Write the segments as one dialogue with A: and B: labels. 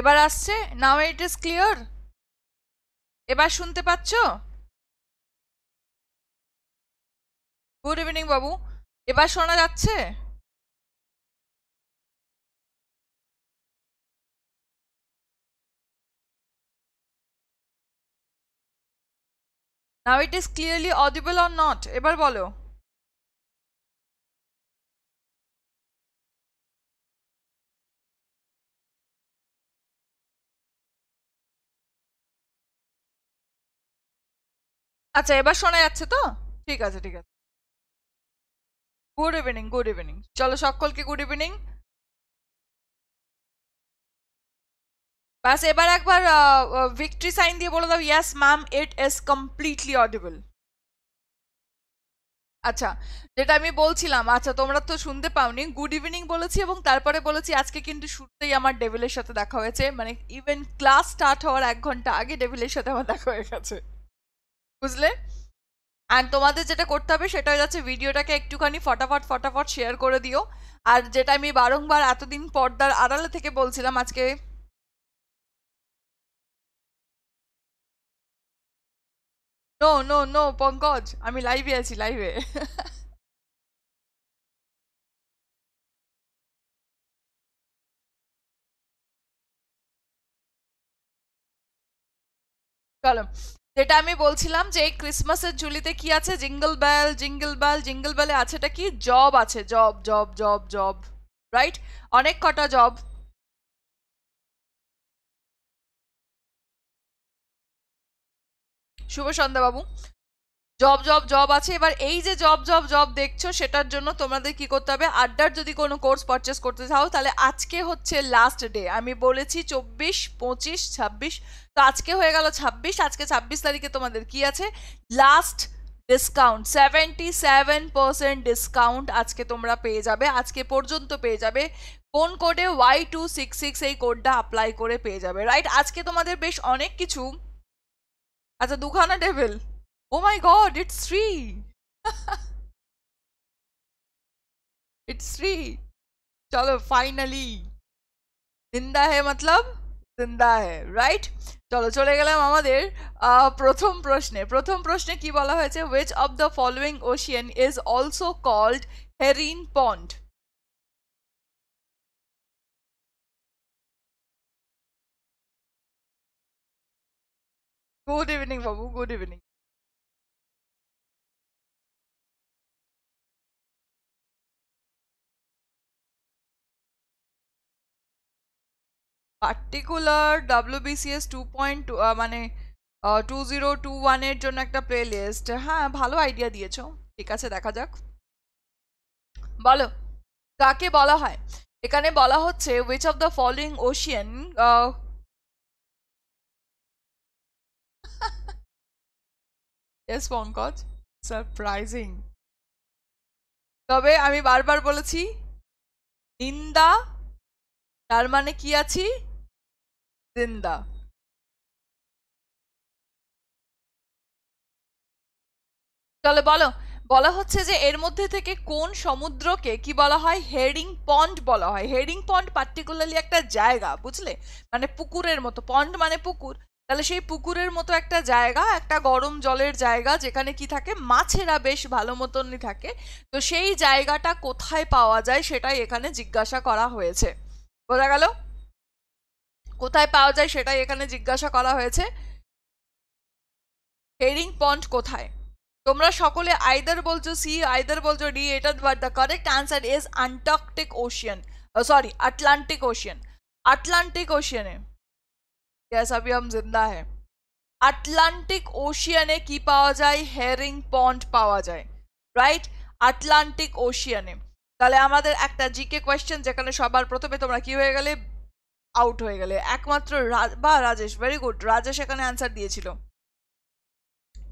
A: এবার আসছে নাও it is clear এবার শুনতে পাচ্ছ গুড ইভিনিং বাবু এবার শোনা যাচ্ছে now it is clearly audible or not এবার বলো
B: আচ্ছা এবার শোনা যাচ্ছে তো ঠিক আছে ঠিক আছে গুড ইভিনিং গুড ইভিনিং চলো সকলকে গুড ইভিনিং বাস এবার একবার ভিক্টরি সাইন দিয়ে বলে দাও yes ma'am
C: it is completely audible আচ্ছা যেটা আমি বলছিলাম আচ্ছা তোমরা তো শুনতে পাওনি গুড ইভিনিং বলেছি এবং তারপরে বলেছি আজকে কিন্তু শুরুতেই আমার ডেভিলের সাথে দেখা হয়েছে মানে ইভেন ক্লাস স্টার্ট হওয়ার এক ঘন্টা আগে ডেভিলের সাথে আমার দেখা হয়ে গেছে বুঝলে অ্যান্ড তোমাদের যেটা করতে হবে সেটা হয়ে যাচ্ছে ভিডিওটাকে একটুখানি ফটাফট ফটাফট শেয়ার করে দিও আর যেটা আমি বারংবার এতদিন পর্দার আড়ালে থেকে
B: বলছিলাম আজকে
A: নো নো নো পঙ্কজ আমি লাইভে আছি লাইভে
B: চলো
C: যেটা আমি বলছিলাম যে এই ক্রিসমাসের ঝুলিতে কি আছে jingle bell jingle bell jingle বেলে আছেটা কি জব আছে job job job job right অনেক কটা জব শুভ সন্ধ্যা বাবু জব জব জব আছে এবার এই যে জব জব জব দেখছো সেটার জন্য তোমাদের কি করতে হবে আড্ডার যদি কোনো কোর্স পারচেস করতে চাও তাহলে আজকে হচ্ছে লাস্ট ডে আমি বলেছি চব্বিশ পঁচিশ ছাব্বিশ তো আজকে হয়ে গেল ছাব্বিশ আজকে ছাব্বিশ তারিখে তোমাদের কি আছে last discount seventy seven percent discount আজকে তোমরা পেয়ে যাবে আজকে পর্যন্ত পেয়ে যাবে কোন কোডে ওয়াই টু সিক্স সিক্স এই কোডটা অ্যাপ্লাই করে পেয়ে যাবে রাইট আজকে তোমাদের বেশ অনেক কিছু আচ্ছা দুখানা table oh my God it's 3
B: it's 3 चलो फाइनली
C: जिंदा है मतलब जिंदा है राइट चलो चले গেলাম আমাদের প্রথম প্রশ্নে প্রথম প্রশ্ন কি বলা হয়েছে which of the following ocean is also called
B: herring pond
A: good evening বাবু good evening
C: particular WBCS two point মানে টু জিরো টু ওয়ানের জন্য একটা প্লে লিস্ট হ্যাঁ ভালো আইডিয়া দিয়েছো ঠিক আছে দেখা যাক বলো কাকে বলা হয় এখানে বলা হচ্ছে which of the following
B: ocean is Pankaj surprising তবে আমি বারবার বলেছি নিন্দা তার মানে কি আছি জিন্দা
C: চলো বলো বলা হচ্ছে যে এর মধ্যে থেকে কোন সমুদ্রকে কি বলা হয় হেড়িং পন্ড বলা হয় হেড়িং পন্ড পার্টিকুলারলি একটা জায়গা বুঝলে মানে পুকুরের মতো পন্ড মানে পুকুর তাহলে সেই পুকুরের মতো একটা জায়গা একটা গরম জলের জায়গা যেখানে কি থাকে মাছেরা বেশ ভালো মতনই থাকে তো সেই জায়গাটা কোথায় পাওয়া যায় সেটাই এখানে জিজ্ঞাসা করা হয়েছে বোঝা গেল কোথায় পাওয়া যায় সেটাই এখানে জিজ্ঞাসা করা হয়েছে হেরিং পন্ড কোথায় তোমরা সকলে আইদার বলছো সি আইদার বলছো ডি এটা but the correct answer is Antarctic ocean sorry Atlantic ocean Atlantic ওশিয়ানে यस अभी আম জিন্দা है আটলান্টিক ওশিয়ানে কি পাওয়া যায় হেরিং পন্ড পাওয়া যায় রাইট আটলান্টিক ওশিয়ানে তাহলে আমাদের একটা জিকে কোয়েশ্চেন যেখানে সবার প্রথমে তোমরা কি হয়ে গেলে আউট হয়ে গেলে একমাত্র বা রাজেশ ভেরি গুড রাজেশ এখানে অ্যান্সার দিয়েছিল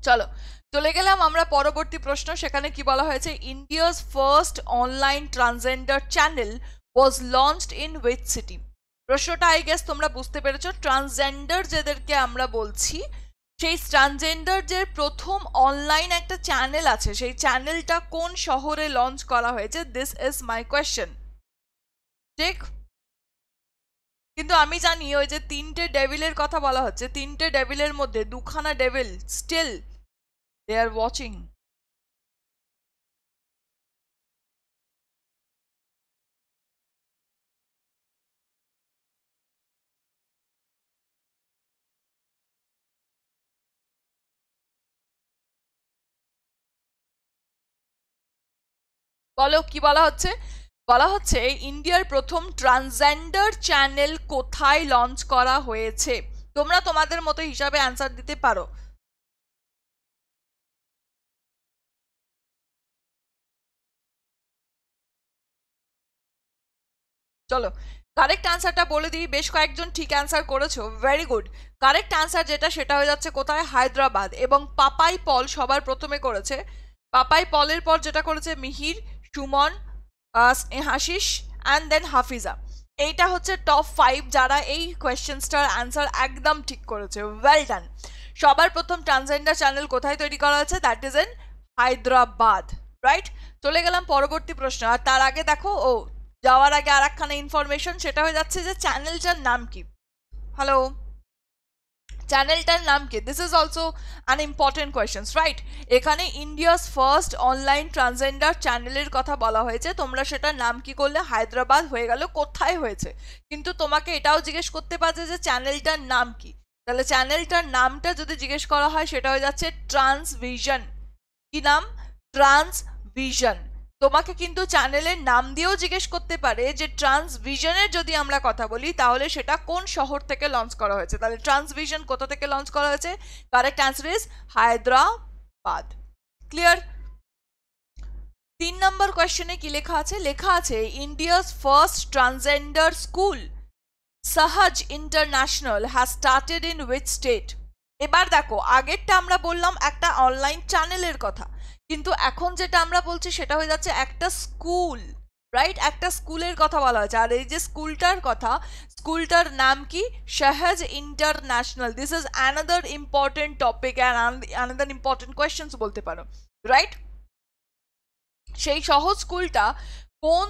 C: চলো চলে গেলাম আমরা পরবর্তী প্রশ্ন সেখানে কি বলা হয়েছে India's first online transgender channel was launched in with city প্রশ্নটা আই গেস তোমরা বুঝতে পেরেছো ট্রান্সজেন্ডার যাদেরকে আমরা বলছি সেই ট্রান্সজেন্ডার যে প্রথম অনলাইন একটা চ্যানেল আছে সেই চ্যানেলটা কোন শহরে লঞ্চ করা হয়েছে দিস ইজ মাই কোয়েশ্চেন ঠিক কিন্তু আমি জানি ওই যে তিনটে ডেভিলের কথা বলা হচ্ছে তিনটে ডেভিলের মধ্যে দুখানা devil
B: still they are watching
C: বলো কি বলা হচ্ছে বলা হচ্ছে ইন্ডিয়ার প্রথম ট্রান্সজেন্ডার চ্যানেল কোথায় লঞ্চ করা হয়েছে তোমরা তোমাদের মতো হিসাবে অ্যান্সার দিতে পারো
B: চলো কারেক্ট অ্যান্সারটা বলে দিই
C: বেশ কয়েকজন ঠিক অ্যান্সার করেছো ভেরি গুড কারেক্ট অ্যান্সার যেটা সেটা হয়ে যাচ্ছে কোথায় হায়দ্রাবাদ এবং পাপাই পল সবার প্রথমে করেছে পাপাই পলের পর যেটা করেছে মিহির সুমন হাসিস অ্যান্ড দেন হাফিজা এইটা হচ্ছে টপ ফাইভ যারা এই কোয়েশ্চেন্সটার অ্যান্সার একদম ঠিক করেছে ওয়েল ডান সবার প্রথম ট্রান্সজেন্ডার চ্যানেল কোথায় তৈরি করা হয়েছে that is in Hyderabad right চলে গেলাম পরবর্তী প্রশ্ন আর তার আগে দেখো ও যাওয়ার আগে আর একখানে ইনফরমেশন সেটা হয়ে যাচ্ছে যে চ্যানেলটার নাম কি হ্যালো চ্যানেলটার নাম কি this is also an important questions right এখানে ইন্ডিয়াস ফার্স্ট অনলাইন ট্রান্সজেন্ডার চ্যানেলের কথা বলা হয়েছে তোমরা সেটার নাম কি করলে হায়দ্রাবাদ হয়ে গেল কোথায় হয়েছে কিন্তু তোমাকে এটাও জিজ্ঞেস করতে পারছে যে চ্যানেলটার নাম কি তাহলে চ্যানেলটার নামটা যদি জিজ্ঞেস করা হয় সেটা হয়ে যাচ্ছে ট্রান্সভিশন কি নাম ট্রান্সভিশন তোমাকে কিন্তু চ্যানেলের নাম দিয়েও জিজ্ঞেস করতে পারে যে ট্রান্সভিশনের যদি আমরা কথা বলি তাহলে সেটা কোন শহর থেকে লঞ্চ করা হয়েছে তাহলে ট্রান্সভিশন কোথা থেকে লঞ্চ করা হয়েছে correct answer is Hyderabad clear তিন নম্বর কোয়েশ্চনে কি লেখা আছে লেখা আছে India's first transgender school Sahaj international has started in with state এবার দেখো আগেরটা আমরা বললাম একটা অনলাইন চ্যানেলের কথা কিন্তু এখন যেটা আমরা বলছি সেটা হয়ে যাচ্ছে একটা স্কুল রাইট একটা স্কুলের কথা বলা হয়েছে আর এই যে স্কুলটার কথা স্কুলটার নাম কি Sahaj international this is another important topic and another important questions বলতে পারো রাইট সেই সহজ স্কুলটা কোন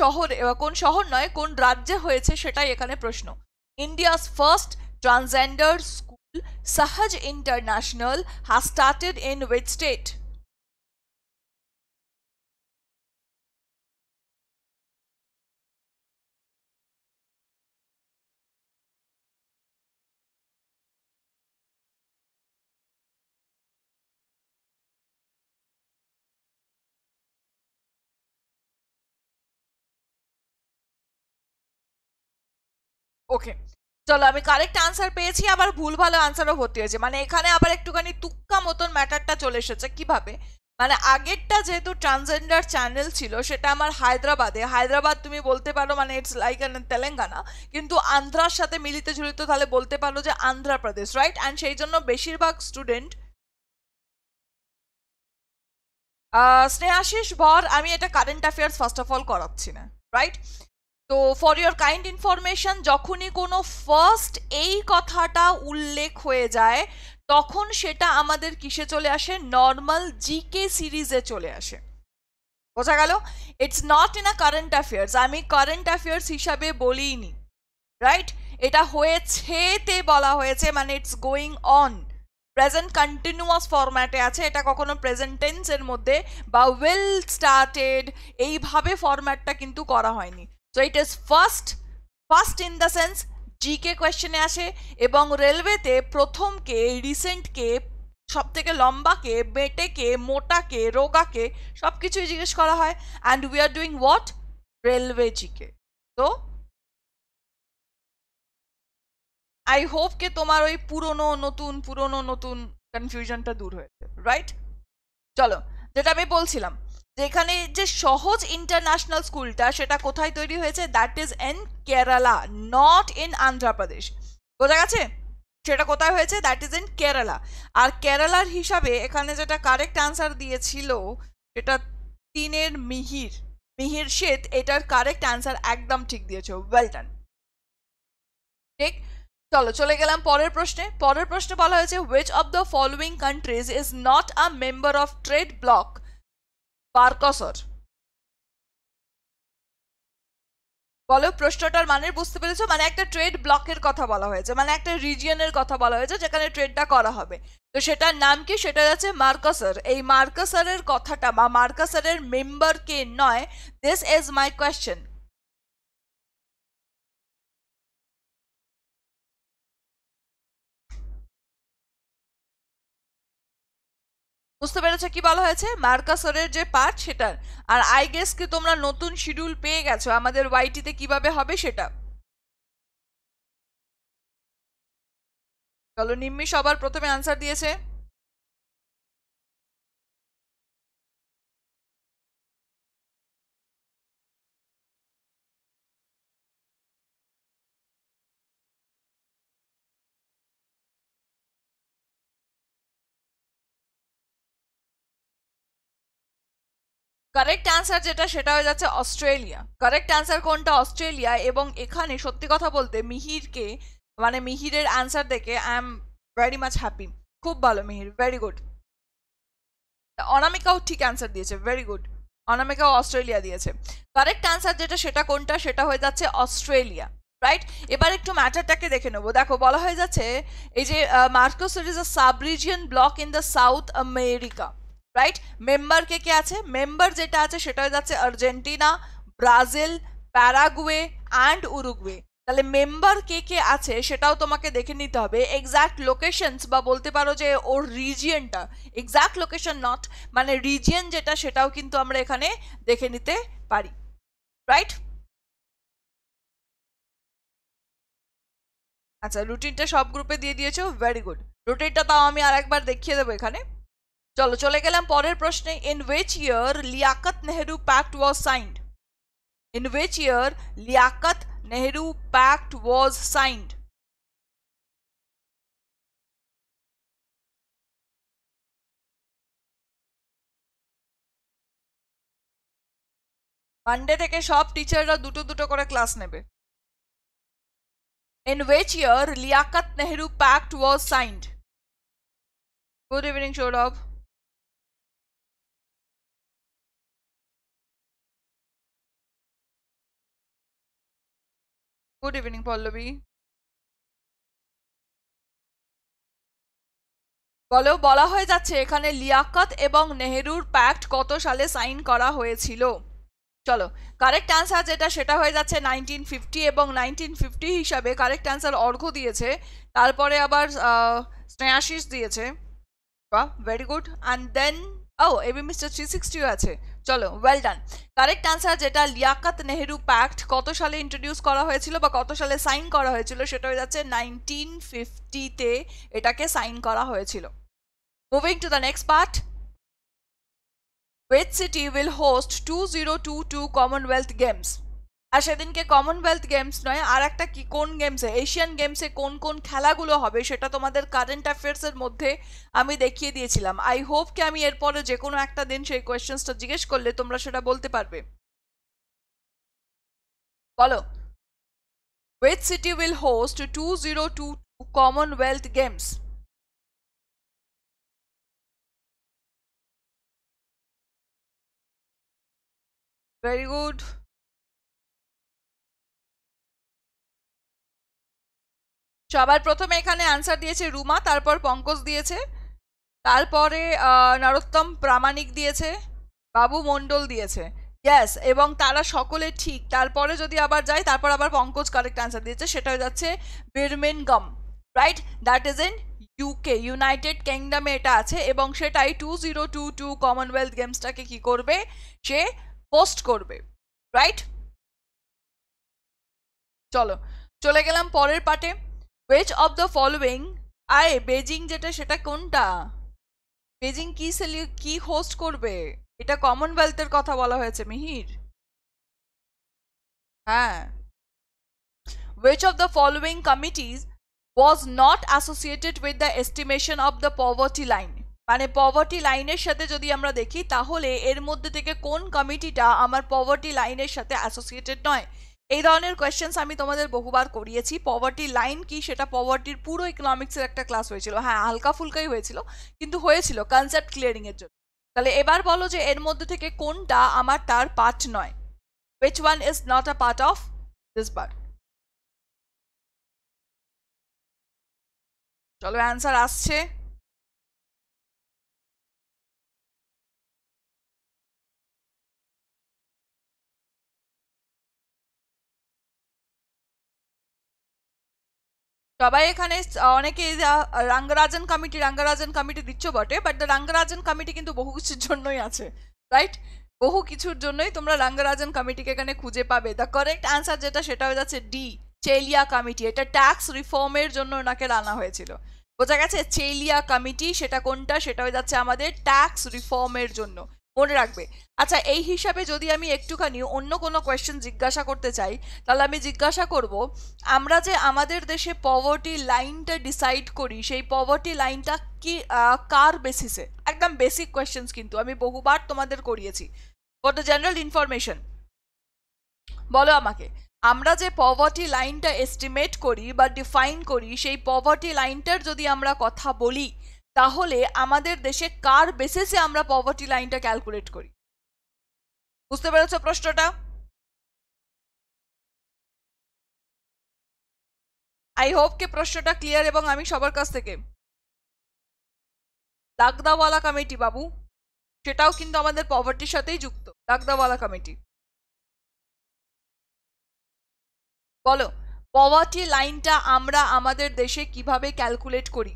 C: শহরে কোন শহর নয় কোন রাজ্যে হয়েছে সেটাই এখানে প্রশ্ন India's first transgender school Sahaj international has started in with state okay চলো আমি কারেক্ট আনসার পেয়েছি আবার ভুল ভালো আনসারও ভর্তি হয়েছে মানে এখানে আবার একটুখানি তুক্কা মতন ম্যাটারটা চলে এসেছে কিভাবে মানে আগেরটা যেহেতু ট্রান্সজেন্ডার চ্যানেল ছিল সেটা আমার হায়দ্রাবাদে হায়দ্রাবাদ তুমি বলতে পারো মানে ইটস লাইক তেলেঙ্গানা কিন্তু আন্ধ্রার সাথে মিলিত জড়িত তাহলে বলতে পারো যে আন্ধ্রপ্রদেশ রাইট অ্যান্ড সেই জন্য বেশিরভাগ
B: স্টুডেন্ট স্নেহাশিস বর আমি
C: এটা current affairs first of all করাচ্ছি না রাইট তো ফর ইয়োর কাইন্ড ইনফরমেশন যখনই কোনো ফার্স্ট এই কথাটা উল্লেখ হয়ে যায় তখন সেটা আমাদের কিসে চলে আসে নর্মাল জিকে সিরিজে চলে আসে বোঝা গেল it's not in a current affairs আমি কারেন্ট অ্যাফেয়ার্স হিসাবে বলিনি রাইট এটা হয়েছে তে বলা হয়েছে মানে it's going on present continuous ফরম্যাটে আছে এটা কখনো প্রেজেন্টেন্সের মধ্যে বা ওয়েল স্টার্টেড এইভাবে ফরম্যাটটা কিন্তু করা হয়নি so it is first first in the sense G K কোয়েশ্চেনে আসে এবং রেলওয়েতে প্রথমকে রিসেন্টকে সব থেকে লম্বাকে বেটেকে মোটাকে রোগাকে সব কিছুই জিজ্ঞেস করা হয় and we are doing what railway GK তো আই হোপ কে তোমার ওই পুরনো নতুন পুরনো নতুন কনফিউশনটা দূর হয়েছে রাইট চলো যেটা আমি বলছিলাম যেখানে যে সহজ ইন্টারন্যাশনাল স্কুলটা সেটা কোথায় তৈরি হয়েছে that is in Kerala not in Andhra Pradesh বোঝা গেছে সেটা কোথায় হয়েছে দ্যাট ইজ ইন কেরালা আর কেরালার হিসাবে এখানে যেটা কারেক্ট অ্যান্সার দিয়েছিল সেটা তিনের মিহির মিহির শেত এটার কারেক্ট অ্যান্সার একদম ঠিক দিয়েছে ওয়েল ডান ঠিক চলো চলে গেলাম পরের প্রশ্নে পরের প্রশ্নে বলা হয়েছে which of the following countries is not a member of trade bloc বারকসর
B: বলো প্রশ্নটার মানে বুঝতে পেরেছো মানে
C: একটা ট্রেড ব্লকের কথা বলা হয়েছে মানে একটা রিজিয়নের কথা বলা হয়েছে যেখানে ট্রেডটা করা হবে তো সেটার নাম কি সেটা যাচ্ছে মার্কাসার এই মার্কাসারের কথাটা বা মার্কাসারের মেম্বারকে নয় দিস ইজ মাই কোয়েশ্চেন বুঝতে পেরেছো কি বলা হয়েছে মার্কাসরের যে পার্ট সেটার আর আই গেস কি তোমরা নতুন শিডিউল পেয়ে গেছো আমাদের ওয়াইটিতে কিভাবে হবে সেটা
B: চলো নিম্মি সবার প্রথমে আনসার দিয়েছে কারেক্ট অ্যান্সার
C: যেটা সেটা হয়ে যাচ্ছে অস্ট্রেলিয়া কারেক্ট অ্যান্সার কোনটা অস্ট্রেলিয়া এবং এখানে সত্যি কথা বলতে মিহিরকে মানে মিহিরের অ্যান্সার দেখে I am very much happy খুব ভালো মিহির ভেরি গুড অনামিকাও ঠিক অ্যান্সার দিয়েছে ভেরি গুড অনামিকাও অস্ট্রেলিয়া দিয়েছে কারেক্ট অ্যান্সার যেটা সেটা কোনটা সেটা হয়ে যাচ্ছে অস্ট্রেলিয়া রাইট এবার একটু ম্যাটারটাকে দেখে নেবো দেখো বলা হয়ে যাচ্ছে এই যে Mercosur is a sub region bloc in the south America right member কে কে আছে মেম্বার যেটা আছে সেটা হয়ে যাচ্ছে Argentina Brazil Paraguay and Uruguay তাহলে মেম্বার কে কে আছে সেটাও তোমাকে দেখে নিতে হবে এক্স্যাক্ট লোকেশনস বা বলতে পারো যে ওর রিজিয়নটা এক্স্যাক্ট লোকেশন নট মানে রিজিয়ন যেটা সেটাও কিন্তু আমরা এখানে
B: দেখে নিতে পারি রাইট
C: আচ্ছা রুটিনটা সব গ্রুপে দিয়ে দিয়েছো ভেরি গুড রুটিনটা তাও আমি আর একবার দেখিয়ে দেবো এখানে চলো চলে গেলাম পরের প্রশ্নে in which year Liaquat Nehru pact was signed in which year Liaquat Nehru pact
B: was signed Monday থেকে সব টিচাররা দুটো দুটো করে ক্লাস নেবে In which year Liaquat Nehru pact was signed? Good evening, Sourav
A: good evening Pallavi
B: বলো
C: বলা হয়ে যাচ্ছে এখানে লিয়াকাত এবং নেহেরুর প্যাক্ট কত সালে সাইন করা হয়েছিল চলো কারেক্ট অ্যান্সার যেটা সেটা হয়ে যাচ্ছে নাইনটিন ফিফটি এবং নাইনটিন ফিফটি হিসাবে কারেক্ট অ্যান্সার অর্ঘ দিয়েছে তারপরে আবার স্নেহাশিস দিয়েছে বা ভেরি গুড অ্যান্ড দেন ও এবি মিস্টার থ্রি সিক্সটিও আছে চলো ওয়েল ডান কারেক্ট আনসার যেটা লিয়াকাত নেহেরু প্যাক্ট কত সালে ইন্ট্রোডিউস করা হয়েছিল বা কত সালে সাইন করা হয়েছিল সেটা হয়ে যাচ্ছে নাইনটিন ফিফটিতে এটাকে সাইন করা হয়েছিল moving to the next part city host two zero two two Commonwealth games আর সেদিনকে কমনওয়েলথ গেমস নয় আর একটা কি কোন গেমসে এশিয়ান গেমসে কোন কোন খেলাগুলো হবে সেটা তোমাদের কারেন্ট অ্যাফেয়ার্সের মধ্যে আমি দেখিয়ে দিয়েছিলাম আই হোপ কি আমি এরপরে যে কোনো একটা দিন সেই কোয়েশ্চেন্সটা জিজ্ঞেস করলে তোমরা সেটা বলতে
B: পারবে বলো host two zero two 2022 Commonwealth games
A: very good
C: সবার প্রথমে এখানে আনসার দিয়েছে রুমা তারপর পঙ্কজ দিয়েছে তারপরে নরোত্তম প্রামাণিক দিয়েছে বাবু মণ্ডল দিয়েছে ইয়াস এবং তারা সকলে ঠিক তারপরে যদি আবার যাই তারপর আবার পঙ্কজ কারেক্ট আনসার দিয়েছে সেটা হয়ে যাচ্ছে Birmingham right that is in UK united কিংডমে এটা আছে এবং সেটাই two zero two two Commonwealth গেমসটাকে কী করবে সে পোস্ট করবে রাইট চলো চলে গেলাম পরের পার্টে which of the following I Beijing যেটা সেটা কোনটা বেজিং কি সেলিউ কি হোস্ট করবে এটা কমনওয়েলথের কথা বলা হয়েছে মিহির হ্যাঁ which of the following committees was not associated with the estimation of the poverty line মানে পভার্টি লাইনের সাথে যদি আমরা দেখি তাহলে এর মধ্যে থেকে কোন কমিটিটা আমার পভার্টি লাইনের সাথে অ্যাসোসিয়েটেড নয় এই ধরনের কোয়েশ্চেন্স আমি তোমাদের বহুবার করিয়েছি পভার্টি লাইন কি সেটা পভার্টির পুরো ইকোনমিক্সের একটা ক্লাস হয়েছিল হ্যাঁ হালকা ফুলকাই হয়েছিল কিন্তু হয়েছিল কনসেপ্ট ক্লিয়ারিংয়ের জন্য তাহলে এবার বলো যে এর মধ্যে থেকে কোনটা আমার তার পার্ট নয় which one is not a part of this বার
B: চলো অ্যান্সার আসছে
C: সবাই এখানে অনেকে রাঙ্গারাজন কমিটি রাঙ্গারাজন কমিটি দিচ্ছ বটে বাট দ্য রাঙ্গারাজন কমিটি কিন্তু বহু কিছুর জন্যই আছে রাইট বহু কিছুর জন্যই তোমরা রাঙ্গারাজন কমিটিকে এখানে খুঁজে পাবে দ্য কারেক্ট অ্যান্সার যেটা সেটা হয়ে যাচ্ছে ডি চেলিয়া কমিটি এটা ট্যাক্স রিফর্মের জন্য ওনাকে আনা হয়েছিল বোঝা গেছে চেলিয়া কমিটি সেটা কোনটা সেটা হয়ে যাচ্ছে আমাদের ট্যাক্স রিফর্মের জন্য মনে রাখবে আচ্ছা এই হিসাবে যদি আমি একটুখানি অন্য কোনো কোয়েশ্চেন জিজ্ঞাসা করতে চাই তাহলে আমি জিজ্ঞাসা করব আমরা যে আমাদের দেশে পভার্টি লাইনটা ডিসাইড করি সেই পভার্টি লাইনটা কি কার বেসিসে একদম বেসিক কোয়েশ্চেন্স কিন্তু আমি বহুবার তোমাদের করিয়েছি ফর দ্য জেনারেল ইনফরমেশন বলো আমাকে আমরা যে পভার্টি লাইনটা এস্টিমেট করি বা ডিফাইন করি সেই পভার্টি লাইনটার যদি আমরা কথা বলি তাহলে আমাদের দেশে কার বেসিসে আমরা পভার্টি লাইনটা ক্যালকুলেট করি বুঝতে
B: পেরেছ প্রশ্নটা আই হোপ কে প্রশ্নটা ক্লিয়ার এবং আমি সবার কাছ থেকে দাগদাওয়ালা কমিটি বাবু সেটাও কিন্তু আমাদের পভার্টির সাথেই যুক্ত দাগদাওয়ালা কমিটি বলো পভার্টি লাইনটা আমরা আমাদের দেশে কিভাবে ক্যালকুলেট করি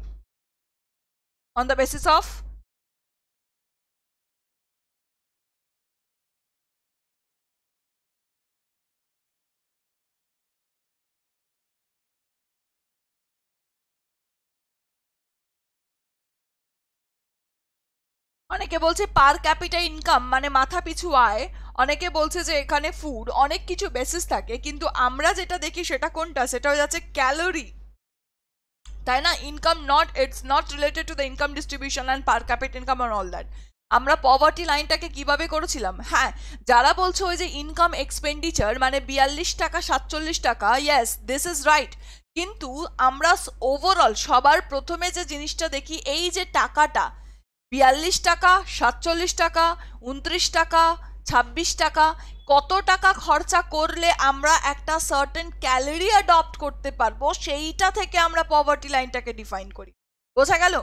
B: on the basis of
C: অনেকে বলছে পার ক্যাপিটা ইনকাম মানে মাথা পিছু আয় অনেকে বলছে যে এখানে ফুড অনেক কিছু বেসিস থাকে কিন্তু আমরা যেটা দেখি সেটা কোনটা সেটা হয়ে যাচ্ছে ক্যালোরি তাই না income not it's not related to the income distribution and per capita income and all that আমরা পভার্টি লাইনটাকে কিভাবে করেছিলাম হ্যাঁ যারা বলছো ওই যে ইনকাম এক্সপেন্ডিচার মানে বিয়াল্লিশ টাকা সাতচল্লিশ টাকা ইয়েস দিস ইজ রাইট কিন্তু আমরা ওভারঅল সবার প্রথমে যে জিনিসটা দেখি এই যে টাকাটা বিয়াল্লিশ টাকা সাতচল্লিশ টাকা উনত্রিশ টাকা ছাব্বিশ টাকা কত টাকা খরচা করলে আমরা একটা সার্টেন ক্যালোরি অ্যাডপ্ট করতে পারবো সেইটা থেকে আমরা পভার্টি লাইনটাকে ডিফাইন করি বোঝা গেল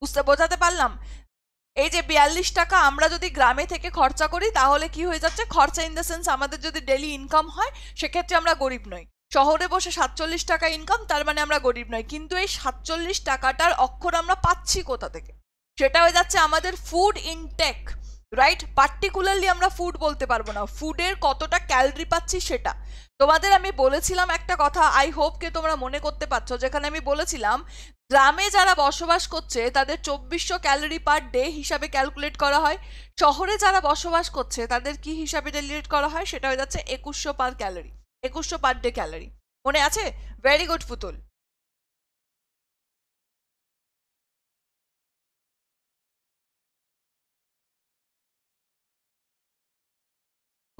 C: বুঝতে বোঝাতে পারলাম এই যে বিয়াল্লিশ টাকা আমরা যদি গ্রামে থেকে খরচা করি তাহলে কি হয়ে যাচ্ছে খরচা ইন দ্য সেন্স আমাদের যদি ডেলি ইনকাম হয় সেক্ষেত্রে আমরা গরিব নই শহরে বসে সাতচল্লিশ টাকা ইনকাম তার মানে আমরা গরিব নই কিন্তু এই সাতচল্লিশ টাকাটার অক্ষর আমরা পাচ্ছি কোথা থেকে সেটা হয়ে যাচ্ছে আমাদের ফুড ইনটেক রাইট পার্টিকুলারলি আমরা ফুড বলতে পারবো না ফুডের কতটা ক্যালরি পাচ্ছি সেটা তোমাদের আমি বলেছিলাম একটা কথা আই হোপকে তোমরা মনে করতে পারছো যেখানে আমি বলেছিলাম গ্রামে যারা বসবাস করছে তাদের চব্বিশশো ক্যালোরি পার ডে হিসাবে ক্যালকুলেট করা হয় শহরে যারা বসবাস করছে তাদের কি হিসাবে ডেলিট করা হয় সেটা হয়ে যাচ্ছে একুশশো পার ক্যালোরি একুশশো পার ডে ক্যালোরি মনে আছে
B: ভেরি গুড পুতুল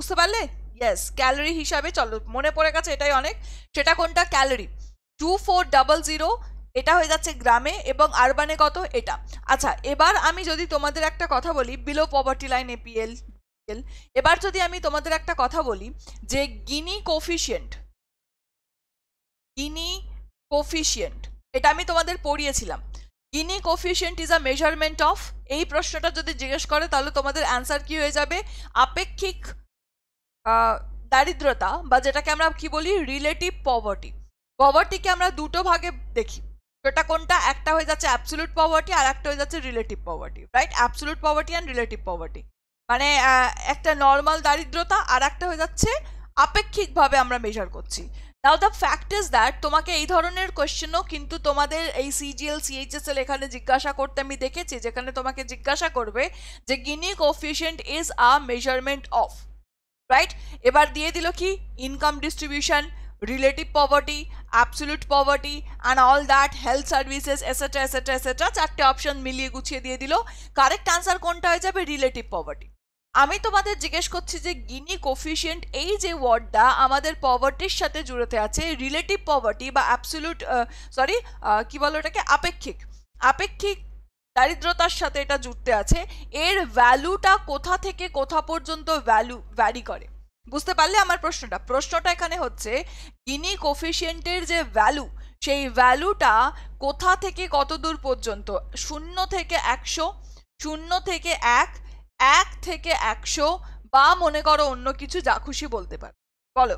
C: বুঝতে পারলে ইয়েস ক্যালোরি হিসাবে চলো মনে পড়ে গেছে এটাই অনেক সেটা কোনটা calorie two four double zero এটা হয়ে যাচ্ছে গ্রামে এবং আরবানে কত এটা আচ্ছা এবার আমি যদি তোমাদের একটা কথা বলি বিলো পভার্টি লাইন এপিএল এবার যদি আমি তোমাদের একটা কথা বলি যে গিনি কোফিসিয়েন্ট গিনি কোফিসিয়েন্ট এটা আমি তোমাদের পড়িয়েছিলাম Gini coefficient is a measurement of এই প্রশ্নটা যদি জিজ্ঞেস করে তাহলে তোমাদের অ্যান্সার কি হয়ে যাবে আপেক্ষিক দারিদ্রতা বা যেটাকে আমরা কি বলি রিলেটিভ পভার্টি পভার্টিকে আমরা দুটো ভাগে দেখি সেটা কোনটা একটা হয়ে যাচ্ছে অ্যাবসুলুট পভার্টি আর একটা হয়ে যাচ্ছে relative poverty right absolute poverty and relative poverty মানে একটা নর্মাল দারিদ্রতা আর একটা হয়ে যাচ্ছে আপেক্ষিকভাবে আমরা মেজার করছি now the fact is that তোমাকে এই ধরনের কোয়েশ্চেনও কিন্তু তোমাদের এই সিজিএল সিএইচএসএল এখানে জিজ্ঞাসা করতে আমি দেখেছি যেখানে তোমাকে জিজ্ঞাসা করবে যে Gini coefficient is a measurement of right এবার দিয়ে দিল কি income distribution relative poverty absolute poverty and all that health services etcetera etcetera etcetera চারটে অপশন মিলিয়ে গুছিয়ে দিয়ে দিল কারেক্ট অ্যান্সার কোনটা হয়ে যাবে রিলেটিভ পভার্টি আমি তোমাদের জিজ্ঞেস করছি যে গিনি কোফিসিয়েন্ট এই যে ওয়ার্ডটা আমাদের পভার্টির সাথে জুড়েতে আছে রিলেটিভ পভার্টি বা অ্যাবসুলুট সরি কী বলো ওটাকে আপেক্ষিক আপেক্ষিক দারিদ্রতার সাথে এটা জুড়তে আছে এর ভ্যালুটা কোথা থেকে কোথা পর্যন্ত ভ্যালু ভ্যারি করে বুঝতে পারলে আমার প্রশ্নটা প্রশ্নটা এখানে হচ্ছে গিনি কোফিসিয়েন্টের যে ভ্যালু সেই ভ্যালুটা কোথা থেকে কত দূর পর্যন্ত শূন্য থেকে একশো শূন্য থেকে এক এক থেকে একশো বা মনে করো
B: অন্য কিছু যা খুশি বলতে পারো বলো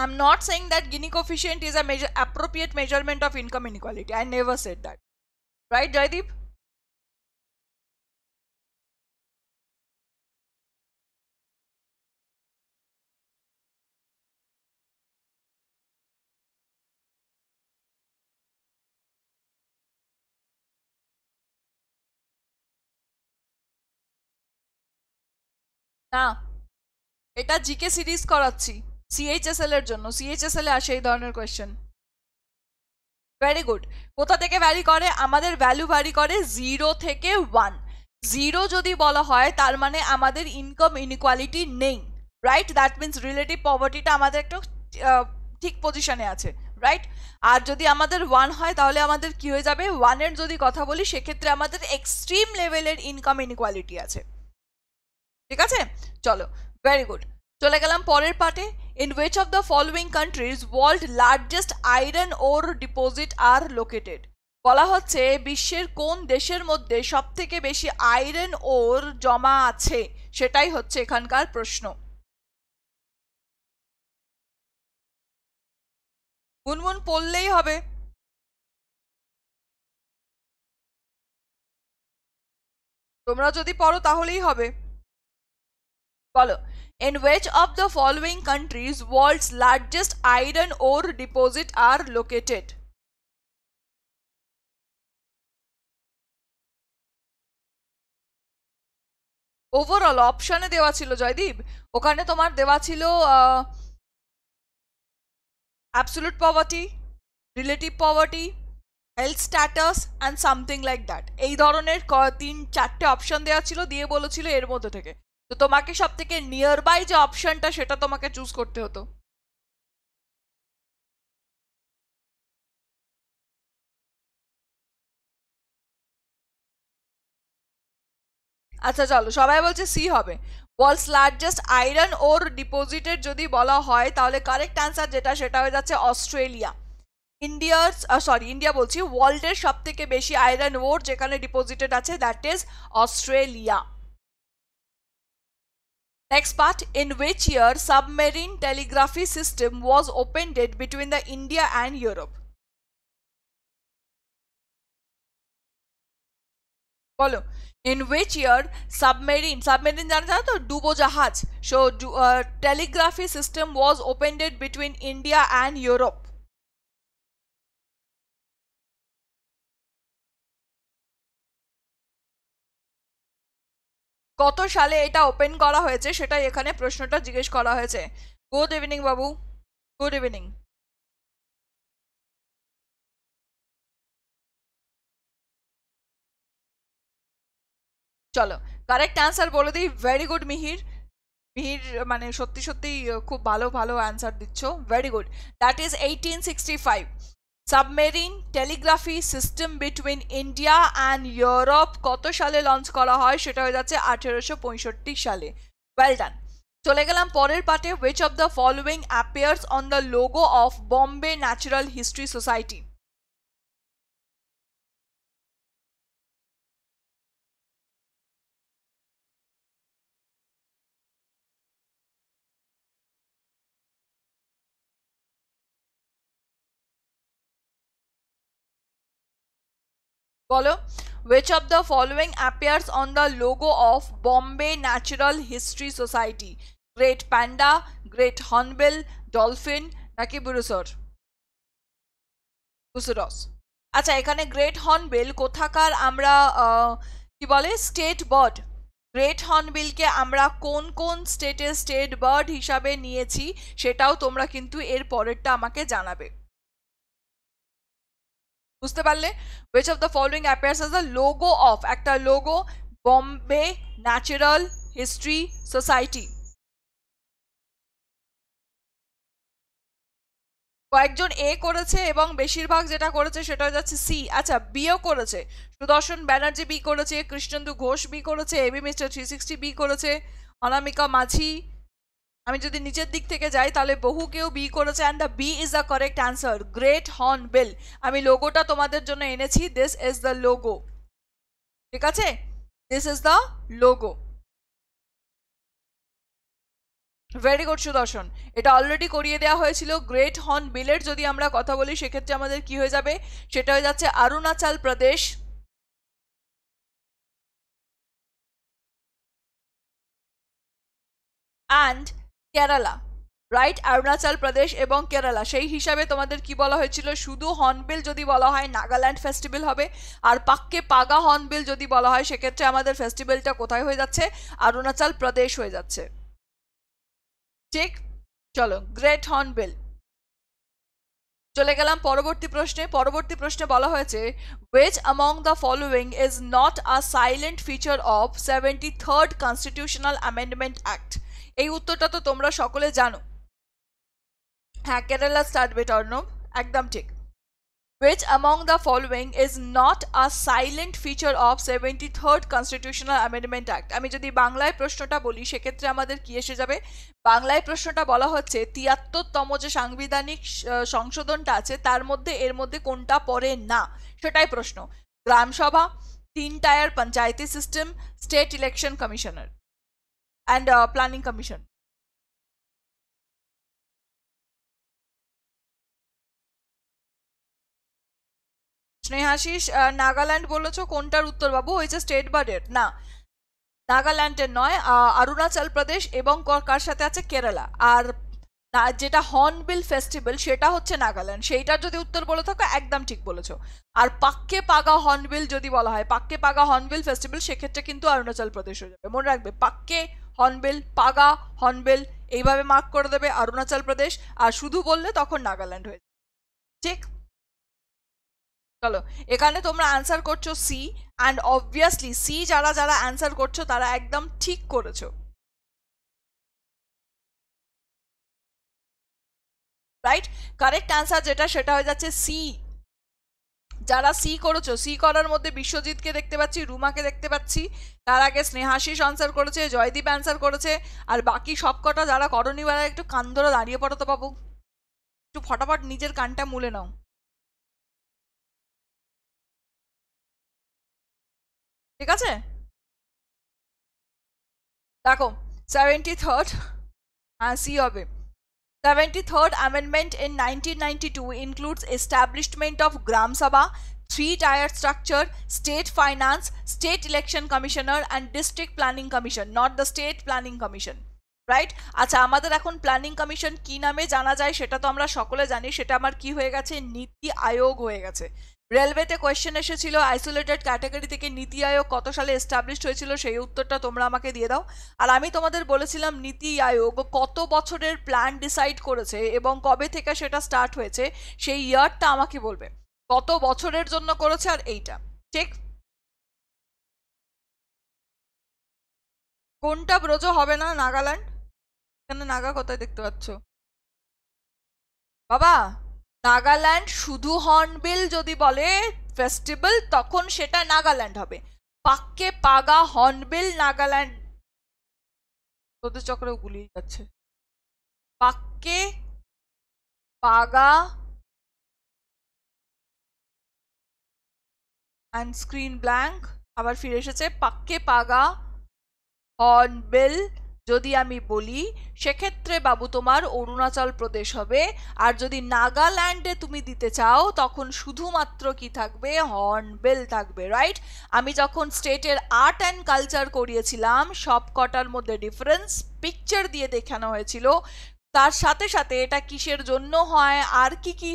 B: I'm not saying that Gini coefficient is a measure appropriate measurement of income inequality. I never said that. Right, Jaideep? না এটা GK series করাচ্ছি
C: সিএইচএসএল এর জন্য সিএইচএসএল এ আসে এই ধরনের কোয়েশ্চেন ভেরি গুড কোথা থেকে ভ্যারি করে আমাদের ভ্যালু ভ্যারি করে জিরো থেকে ওয়ান জিরো যদি বলা হয় তার মানে আমাদের ইনকাম ইনইকুয়ালিটি নেই রাইট দ্যাট মিন্স রিলেটিভ পভার্টিটা আমাদের একটু ঠিক পজিশনে আছে রাইট আর যদি আমাদের ওয়ান হয় তাহলে আমাদের কী হয়ে যাবে ওয়ানের যদি কথা বলি সেক্ষেত্রে আমাদের এক্সট্রিম লেভেলের ইনকাম ইনইকুয়ালিটি আছে ঠিক আছে চলো ভেরি গুড চলে গেলাম পরের পার্টে in which of the following countries world largest iron ore deposit are located বলা হচ্ছে বিশ্বের কোন দেশের মধ্যে সব থেকে বেশি আয়রন ওর জমা আছে সেটাই হচ্ছে এখানকার প্রশ্ন
A: গুনগুন পড়লেই হবে
B: তোমরা যদি পড়ো
C: তাহলেই হবে বলো In which of the following countries world's largest iron ore deposit are located?
B: Overall অপশানে দেওয়া ছিল জয়দীপ ওখানে তোমার দেওয়া ছিল
C: absolute poverty relative poverty health status and something like that এই ধরনের তিন চারটে অপশান দেওয়া ছিল দিয়ে বলেছিল এর মধ্যে থেকে তো তোমাকে সব থেকে নিয়ার বাই যে অপশনটা সেটা তোমাকে চুজ করতে হতো আচ্ছা চলো সবাই বলছে সি হবে ওয়ার্ল্ডস লার্জেস্ট আয়রন ওর ডিপোজিটের যদি বলা হয় তাহলে কারেক্ট অ্যান্সার যেটা সেটা হয়ে যাচ্ছে অস্ট্রেলিয়া ইন্ডিয়ার সরি ইন্ডিয়া বলছি ওয়ার্ল্ডের সব থেকে বেশি আয়রন ওর যেখানে ডিপোজিটেড আছে that is Australia Next part, in which year submarine telegraphy
B: system was opened between the India and Europe? Follow. In which year
C: submarine, submarine जानता तो डूबो जहाज, so uh, telegraphy system was opened between India and Europe.
B: কত সালে এটা open করা হয়েছে সেটাই এখানে প্রশ্নটা জিজ্ঞেস করা হয়েছে গুড ইভিনিং বাবু গুড ইভিনিং চলো কারেক্ট
C: অ্যান্সার বলে দিই ভেরি গুড মিহির মিহির মানে সত্যি সত্যি খুব ভালো ভালো অ্যান্সার দিচ্ছ very good that is eighteen sixty five submarine telegraphy system between India and Europe কত সালে লঞ্চ করা হয় সেটা হয়ে যাচ্ছে আঠেরোশো সালে ওয়েল ডান চলে গেলাম পরের পার্টে which of the following appears on the logo of Bombay natural history society বলো which of the following appears on the logo of Bombay natural history society great panda great hornbill dolphin নাকি বুরুসর বুসুরস আচ্ছা এখানে great হর্নবেল কোথাকার আমরা কি বলে স্টেট বার্ড গ্রেট হর্নবিলকে আমরা কোন কোন স্টেটের স্টেট বার্ড হিসাবে নিয়েছি সেটাও তোমরা কিন্তু এর পরেরটা আমাকে জানাবে বুঝতে পারলে which of the following appears as the logo of একটা logo Bombay natural history society কয়েকজন এ করেছে এবং বেশিরভাগ যেটা করেছে সেটা হয়ে যাচ্ছে সি আচ্ছা বিও করেছে সুদর্শন ব্যানার্জি বি করেছে কৃষ্ণেন্দু ঘোষ বি করেছে AB mister three sixty B করেছে অনামিকা মাঝি আমি যদি নিচের দিক থেকে যাই তাহলে বহু কেউ বি করেছে and the B is the correct answer great hornbill আমি লোগোটা তোমাদের জন্য এনেছি দিস ইজ দ্য লোগো ঠিক আছে this is the logo
B: very good Sudarshan এটা অলরেডি করিয়ে দেওয়া হয়েছিল গ্রেট হর্ন বিলের যদি আমরা কথা বলি সেক্ষেত্রে আমাদের কি হয়ে যাবে সেটা হয়ে যাচ্ছে অরুণাচল প্রদেশ
C: অ্যান্ড কেরালা রাইট অরুণাচল প্রদেশ এবং কেরালা সেই হিসাবে তোমাদের কি বলা হয়েছিল শুধু হর্নবিল যদি বলা হয় নাগাল্যান্ড ফেস্টিভ্যাল হবে আর পাক্কে পাগা হর্নবিল যদি বলা হয় সেক্ষেত্রে আমাদের ফেস্টিভ্যালটা কোথায় হয়ে যাচ্ছে অরুণাচল প্রদেশ হয়ে যাচ্ছে ঠিক চলো গ্রেট হর্নবিল চলে গেলাম পরবর্তী প্রশ্নে পরবর্তী প্রশ্নে বলা হয়েছে among the following is not a salient feature of seventy third constitutional amendment act এই উত্তরটা তো তোমরা সকলে জানো হ্যাঁ কেরালা স্টার্ট বেট অর্ণব একদম ঠিক among the following is not a salient feature of seventy third constitutional amendment act আমি যদি বাংলায় প্রশ্নটা বলি সেক্ষেত্রে আমাদের কি এসে যাবে বাংলায় প্রশ্নটা বলা হচ্ছে তিয়াত্তরতম যে সাংবিধানিক সংশোধনটা আছে তার মধ্যে এর মধ্যে কোনটা পড়ে না সেটাই প্রশ্ন গ্রামসভা তিন tier panchayati system state election
B: commissioner and uh, Planning Commission.
C: Snehashis Nagaland uh, বলেছো কোনটার উত্তর বাবু হয়েছে স্টেট বা না নাগাল্যান্ডের নয় অরুণাচল প্রদেশ এবং কার সাথে আছে কেরালা আর যেটা হর্নবিল ফেস্টিভ্যাল সেটা হচ্ছে নাগাল্যান্ড সেইটার যদি উত্তর বলে থাকো একদম ঠিক বলেছো আর পাক্কে পাগা হর্নবিল যদি বলা হয় পাক্কে পাগা হর্নবিল ফেস্টিভ্যাল সেক্ষেত্রে কিন্তু অরুণাচল প্রদেশ হয়ে যাবে মনে রাখবে পাক্কে হর্নবিল পাগা হর্নবিল এইভাবে মার্ক করে দেবে অরুণাচল প্রদেশ আর শুধু বললে তখন নাগাল্যান্ড হয়ে ঠিক চলো এখানে তোমরা অ্যান্সার করছো সি অ্যান্ড অবভিয়াসলি সি যারা যারা অ্যান্সার করছো তারা একদম
B: ঠিক করেছো
C: রাইট কারেক্ট অ্যান্সার যেটা সেটা হয়ে যাচ্ছে সি যারা সি করেছো সি করার মধ্যে বিশ্বজিৎকে দেখতে পাচ্ছি রুমাকে দেখতে পাচ্ছি তার আগে স্নেহাশিস অ্যান্সার করেছে জয়দীপ অ্যান্সার করেছে আর বাকি সব কটা যারা করনি বেলা একটু কান ধরে দাঁড়িয়ে পড়ো তো
B: বাবু একটু ফটাফট নিজের কানটা মুলে নাও
A: ঠিক আছে
C: দেখো সেভেন্টি থার্ড হ্যাঁ সি হবে 73rd Amendment in 1992 includes establishment of Gram Sabha, three-tier structure, state finance, state election commissioner and district planning commission, not the state planning commission. Right আচ্ছা আমাদের এখন প্ল্যানিং কমিশন কি নামে জানা যায় সেটা তো আমরা সকলে জানি সেটা আমার কি হয়ে গেছে নীতি আয়োগ হয়ে গেছে রেলওয়েতে কোয়েশ্চেন এসেছিল আইসোলেটেড ক্যাটাগরি থেকে নীতি আয়োগ কত সালে এস্টাবলিশ হয়েছিল সেই উত্তরটা তোমরা আমাকে দিয়ে দাও আর আমি তোমাদের বলেছিলাম নীতি আয়োগ কত বছরের প্ল্যান ডিসাইড করেছে এবং কবে থেকে সেটা স্টার্ট হয়েছে সেই ইয়ারটা আমাকে বলবে কত বছরের জন্য
B: করেছে আর এইটা ঠিক কোনটা ব্রজ হবে না নাগাল্যান্ড এখানে নাগা কোথায় দেখতে পাচ্ছ
C: বাবা নাগাল্যান্ড শুধু হর্নবিল যদি বলে ফেস্টিভ্যাল তখন সেটা নাগাল্যান্ড হবে পাক্কে পাগা হর্নবিল নাগাল্যান্ড
B: তোদের চক্রে গুলিয়ে যাচ্ছে Pakke
A: Paga
C: and screen blank আবার ফিরে এসেছে পাক্কে পাগা হর্নবিল যদি আমি বলি সেক্ষেত্রে বাবু তোমার অরুণাচল প্রদেশ হবে আর যদি নাগাল্যান্ডে তুমি দিতে চাও তখন শুধুমাত্র কি থাকবে হর্নবেল থাকবে রাইট আমি যখন স্টেটের আর্ট অ্যান্ড কালচার করিয়েছিলাম সব কটার মধ্যে ডিফারেন্স পিকচার দিয়ে দেখানো হয়েছিল তার সাথে সাথে এটা কিসের জন্য হয় আর কি কি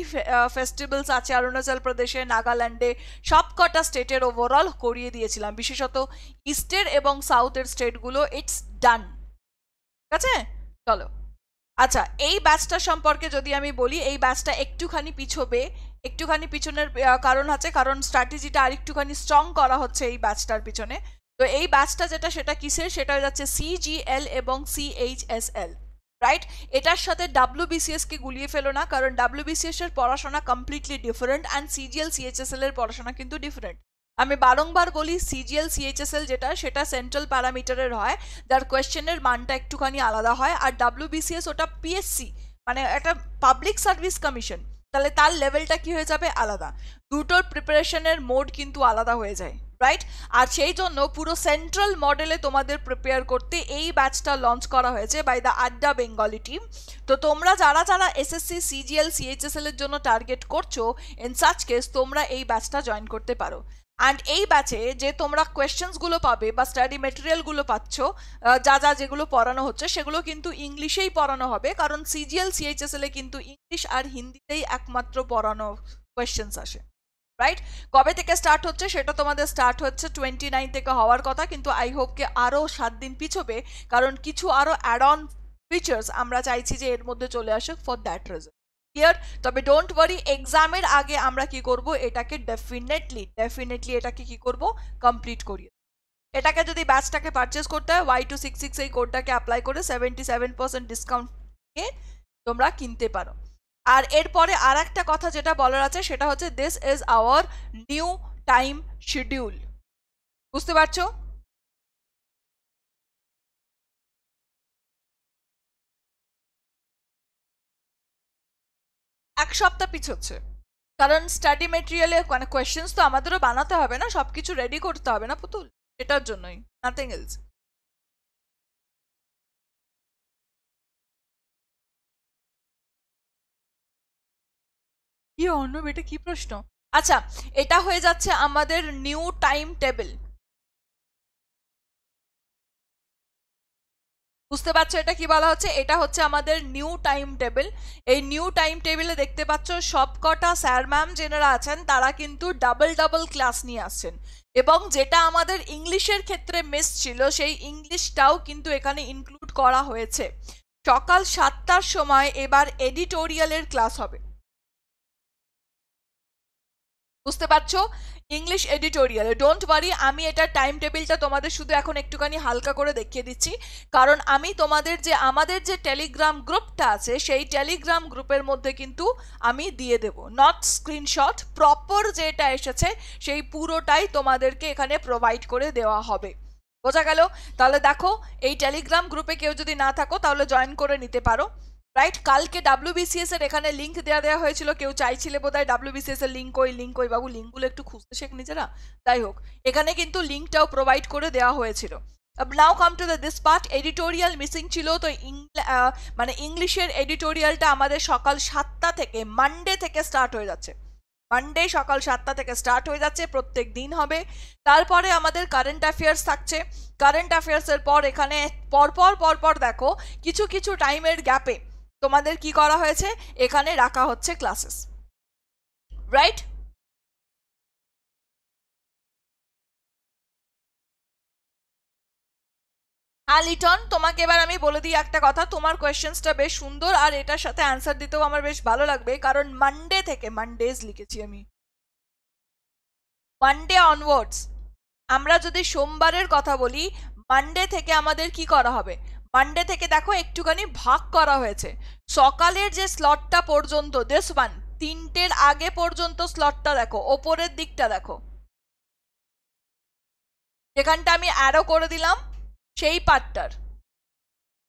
C: ফেস্টিভ্যালস আছে অরুণাচল প্রদেশে নাগাল্যান্ডে সব কটা স্টেটের ওভারঅল করিয়ে দিয়েছিলাম বিশেষত ইস্টের এবং সাউথের স্টেটগুলো ইটস ডান ঠিক আছে চলো আচ্ছা এই ব্যাচটা সম্পর্কে যদি আমি বলি এই ব্যাচটা একটুখানি পিছবে একটুখানি পিছনের কারণ আছে কারণ স্ট্র্যাটেজিটা আর একটুখানি স্ট্রং করা হচ্ছে এই ব্যাচটার পিছনে তো এই ব্যাচটা যেটা সেটা কিসের সেটা যাচ্ছে সিজিএল এবং সিএইচএসএল রাইট এটার সাথে ডাব্লিউবিসিএসকে গুলিয়ে ফেলো না কারণ ডাব্লিউবিসিএস এর পড়াশোনা completely different and CGL CHSL এর পড়াশোনা কিন্তু ডিফারেন্ট আমি বারংবার বলি সিজিএল সিএইচএসএল যেটা সেটা সেন্ট্রাল প্যারামিটারের হয় যার কোয়েশ্চেনের মানটা একটুখানি আলাদা হয় আর ডাব্লিউবিসিএস ওটা পিএসসি মানে একটা পাবলিক সার্ভিস কমিশন তাহলে তার লেভেলটা কি হয়ে যাবে আলাদা দুটোর প্রিপারেশনের মোড কিন্তু আলাদা হয়ে যায় রাইট আর সেই জন্য পুরো সেন্ট্রাল মডেলে তোমাদের প্রিপেয়ার করতে এই ব্যাচটা লঞ্চ করা হয়েছে by the Adda Bengali team তো তোমরা যারা যারা এসএসসি সিজিএল সিএইচএসএল এর জন্য টার্গেট করছো ইন সাচ কেস তোমরা এই ব্যাচটা জয়েন করতে পারো অ্যান্ড এই ব্যাচে যে তোমরা কোয়েশ্চেন্সগুলো পাবে বা স্টাডি মেটেরিয়ালগুলো পাচ্ছ যা যা যেগুলো পড়ানো হচ্ছে সেগুলো কিন্তু ইংলিশেই পড়ানো হবে কারণ সিজিএল সিএইচএসএলে কিন্তু ইংলিশ আর হিন্দিতেই একমাত্র পড়ানো কোয়েশ্চেন্স আসে রাইট কবে থেকে স্টার্ট হচ্ছে সেটা তোমাদের স্টার্ট হচ্ছে টোয়েন্টি নাইন থেকে হওয়ার কথা কিন্তু আই হোপকে আরও সাত দিন পিছবে কারণ কিছু আরও অ্যাড অন ফিচার্স আমরা চাইছি যে এর মধ্যে চলে আসুক ফর দ্যাট রিজন ক্লিয়ার তবে ডোন্ট ওয়ারি এক্সামের আগে আমরা কি করব এটাকে ডেফিনেটলি ডেফিনেটলি এটাকে কি করব কমপ্লিট করিয়ে এটাকে যদি ব্যাচটাকে পারচেস করতে হয় ওয়াই টু সিক্স সিক্স এই কোডটাকে অ্যাপ্লাই করে সেভেন্টি সেভেন পার্সেন্ট ডিসকাউন্ট নিয়ে তোমরা কিনতে পারো আর এরপরে আর একটা কথা যেটা বলার আছে সেটা হচ্ছে this is our new time schedule বুঝতে পারছো এক সপ্তাহ পিছোচ্ছে কারণ স্টাডি মেটেরিয়ালে মানে কোয়েশ্চেন্স তো আমাদেরও বানাতে হবে না সব কিছু রেডি করতে হবে না পুতুল এটার জন্যই নাথিং এলস
B: কি অন্য এটা কি প্রশ্ন আচ্ছা এটা হয়ে যাচ্ছে আমাদের নিউ টাইম টেবিল
C: বুঝতে পারছো এটা কি বলা হচ্ছে এটা হচ্ছে আমাদের নিউ টাইম টেবিল এই নিউ টাইম টেবিলে দেখতে পাচ্ছ সব কটা স্যার ম্যাম যেনারা আছেন তারা কিন্তু ডাবল ডাবল ক্লাস নিয়ে আসছেন এবং যেটা আমাদের ইংলিশের ক্ষেত্রে মিস ছিল সেই ইংলিশটাও কিন্তু এখানে ইনক্লুড করা হয়েছে সকাল সাতটার সময় এবার এডিটোরিয়ালের ক্লাস হবে বুঝতে পারছো ইংলিশ এডিটোরিয়াল ডোন্ট ওয়ারি আমি এটা টাইম টেবিলটা তোমাদের শুধু এখন একটুখানি হালকা করে দেখিয়ে দিচ্ছি কারণ আমি তোমাদের যে আমাদের যে টেলিগ্রাম গ্রুপটা আছে সেই টেলিগ্রাম গ্রুপের মধ্যে কিন্তু আমি দিয়ে দেব নট স্ক্রিনশট প্রপার যেটা এসেছে সেই পুরোটাই তোমাদেরকে এখানে প্রোভাইড করে দেওয়া হবে বোঝা গেল তাহলে দেখো এই টেলিগ্রাম গ্রুপে কেউ যদি না থাকো তাহলে জয়েন করে নিতে পারো রাইট কালকে ডাব্লিউবিসিএস এর এখানে লিঙ্ক দেওয়া দেওয়া হয়েছিল কেউ চাইছিলে বোধ হয় ডাব্লিউবিসিএস এর লিঙ্ক ওই লিঙ্ক ওই বাবু লিঙ্কগুলো একটু খুঁজতে শেখ নিজেরা যাই হোক এখানে কিন্তু লিঙ্কটাও প্রোভাইড করে দেওয়া হয়েছিল now come to the this part editorial missing ছিল তো মানে ইংলিশের এডিটোরিয়ালটা আমাদের সকাল সাতটা থেকে মানডে থেকে স্টার্ট হয়ে যাচ্ছে মানডে সকাল সাতটা থেকে স্টার্ট হয়ে যাচ্ছে প্রত্যেক দিন হবে তারপরে আমাদের কারেন্ট অ্যাফেয়ার্স থাকছে কারেন্ট অ্যাফেয়ার্সের পর এখানে পরপর পরপর দেখো কিছু কিছু টাইমের গ্যাপে তোমাদের কি করা হয়েছে এখানে রাখা হচ্ছে ক্লাসেস রাইট আর লিটন তোমাকে এবার আমি বলে দিই একটা কথা তোমার কোয়েশ্চেন্সটা বেশ সুন্দর আর এটার সাথে অ্যান্সার দিতেও আমার বেশ ভালো লাগবে কারণ মানডে থেকে মানডেজ লিখেছি আমি মানডে অনওয়ার্ডস আমরা যদি সোমবারের কথা বলি মানডে থেকে আমাদের কি করা হবে মানডে থেকে দেখো একটুখানি ভাগ করা হয়েছে সকালের যে স্লটটা পর্যন্ত দিস ওয়ান তিনটের আগে পর্যন্ত স্লটটা দেখো ওপরের দিকটা দেখো যেখানটা আমি অ্যারো করে দিলাম সেই পার্টটার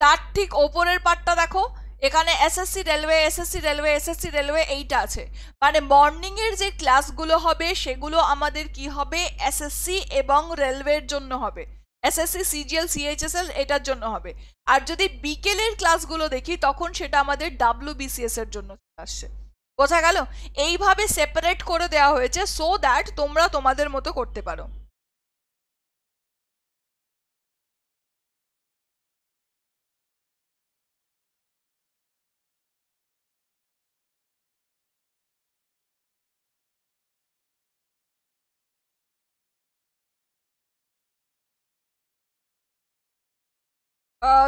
C: তার ঠিক ওপরের পার্টটা দেখো এখানে SSC railway SSC railway SSC railway এইটা আছে মানে মর্নিংয়ের যে ক্লাসগুলো হবে সেগুলো আমাদের কি হবে এসএসসি এবং রেলওয়ের জন্য হবে এসএসসি সিজিএল সিএইচএসএল এটার জন্য হবে আর যদি বিকেলের ক্লাসগুলো দেখি তখন সেটা আমাদের ডাব্লিউ বিসিএস এর জন্য আসছে বোঝা গেল এইভাবে সেপারেট করে দেওয়া হয়েছে সো দ্যাট তোমরা
B: তোমাদের মতো করতে পারো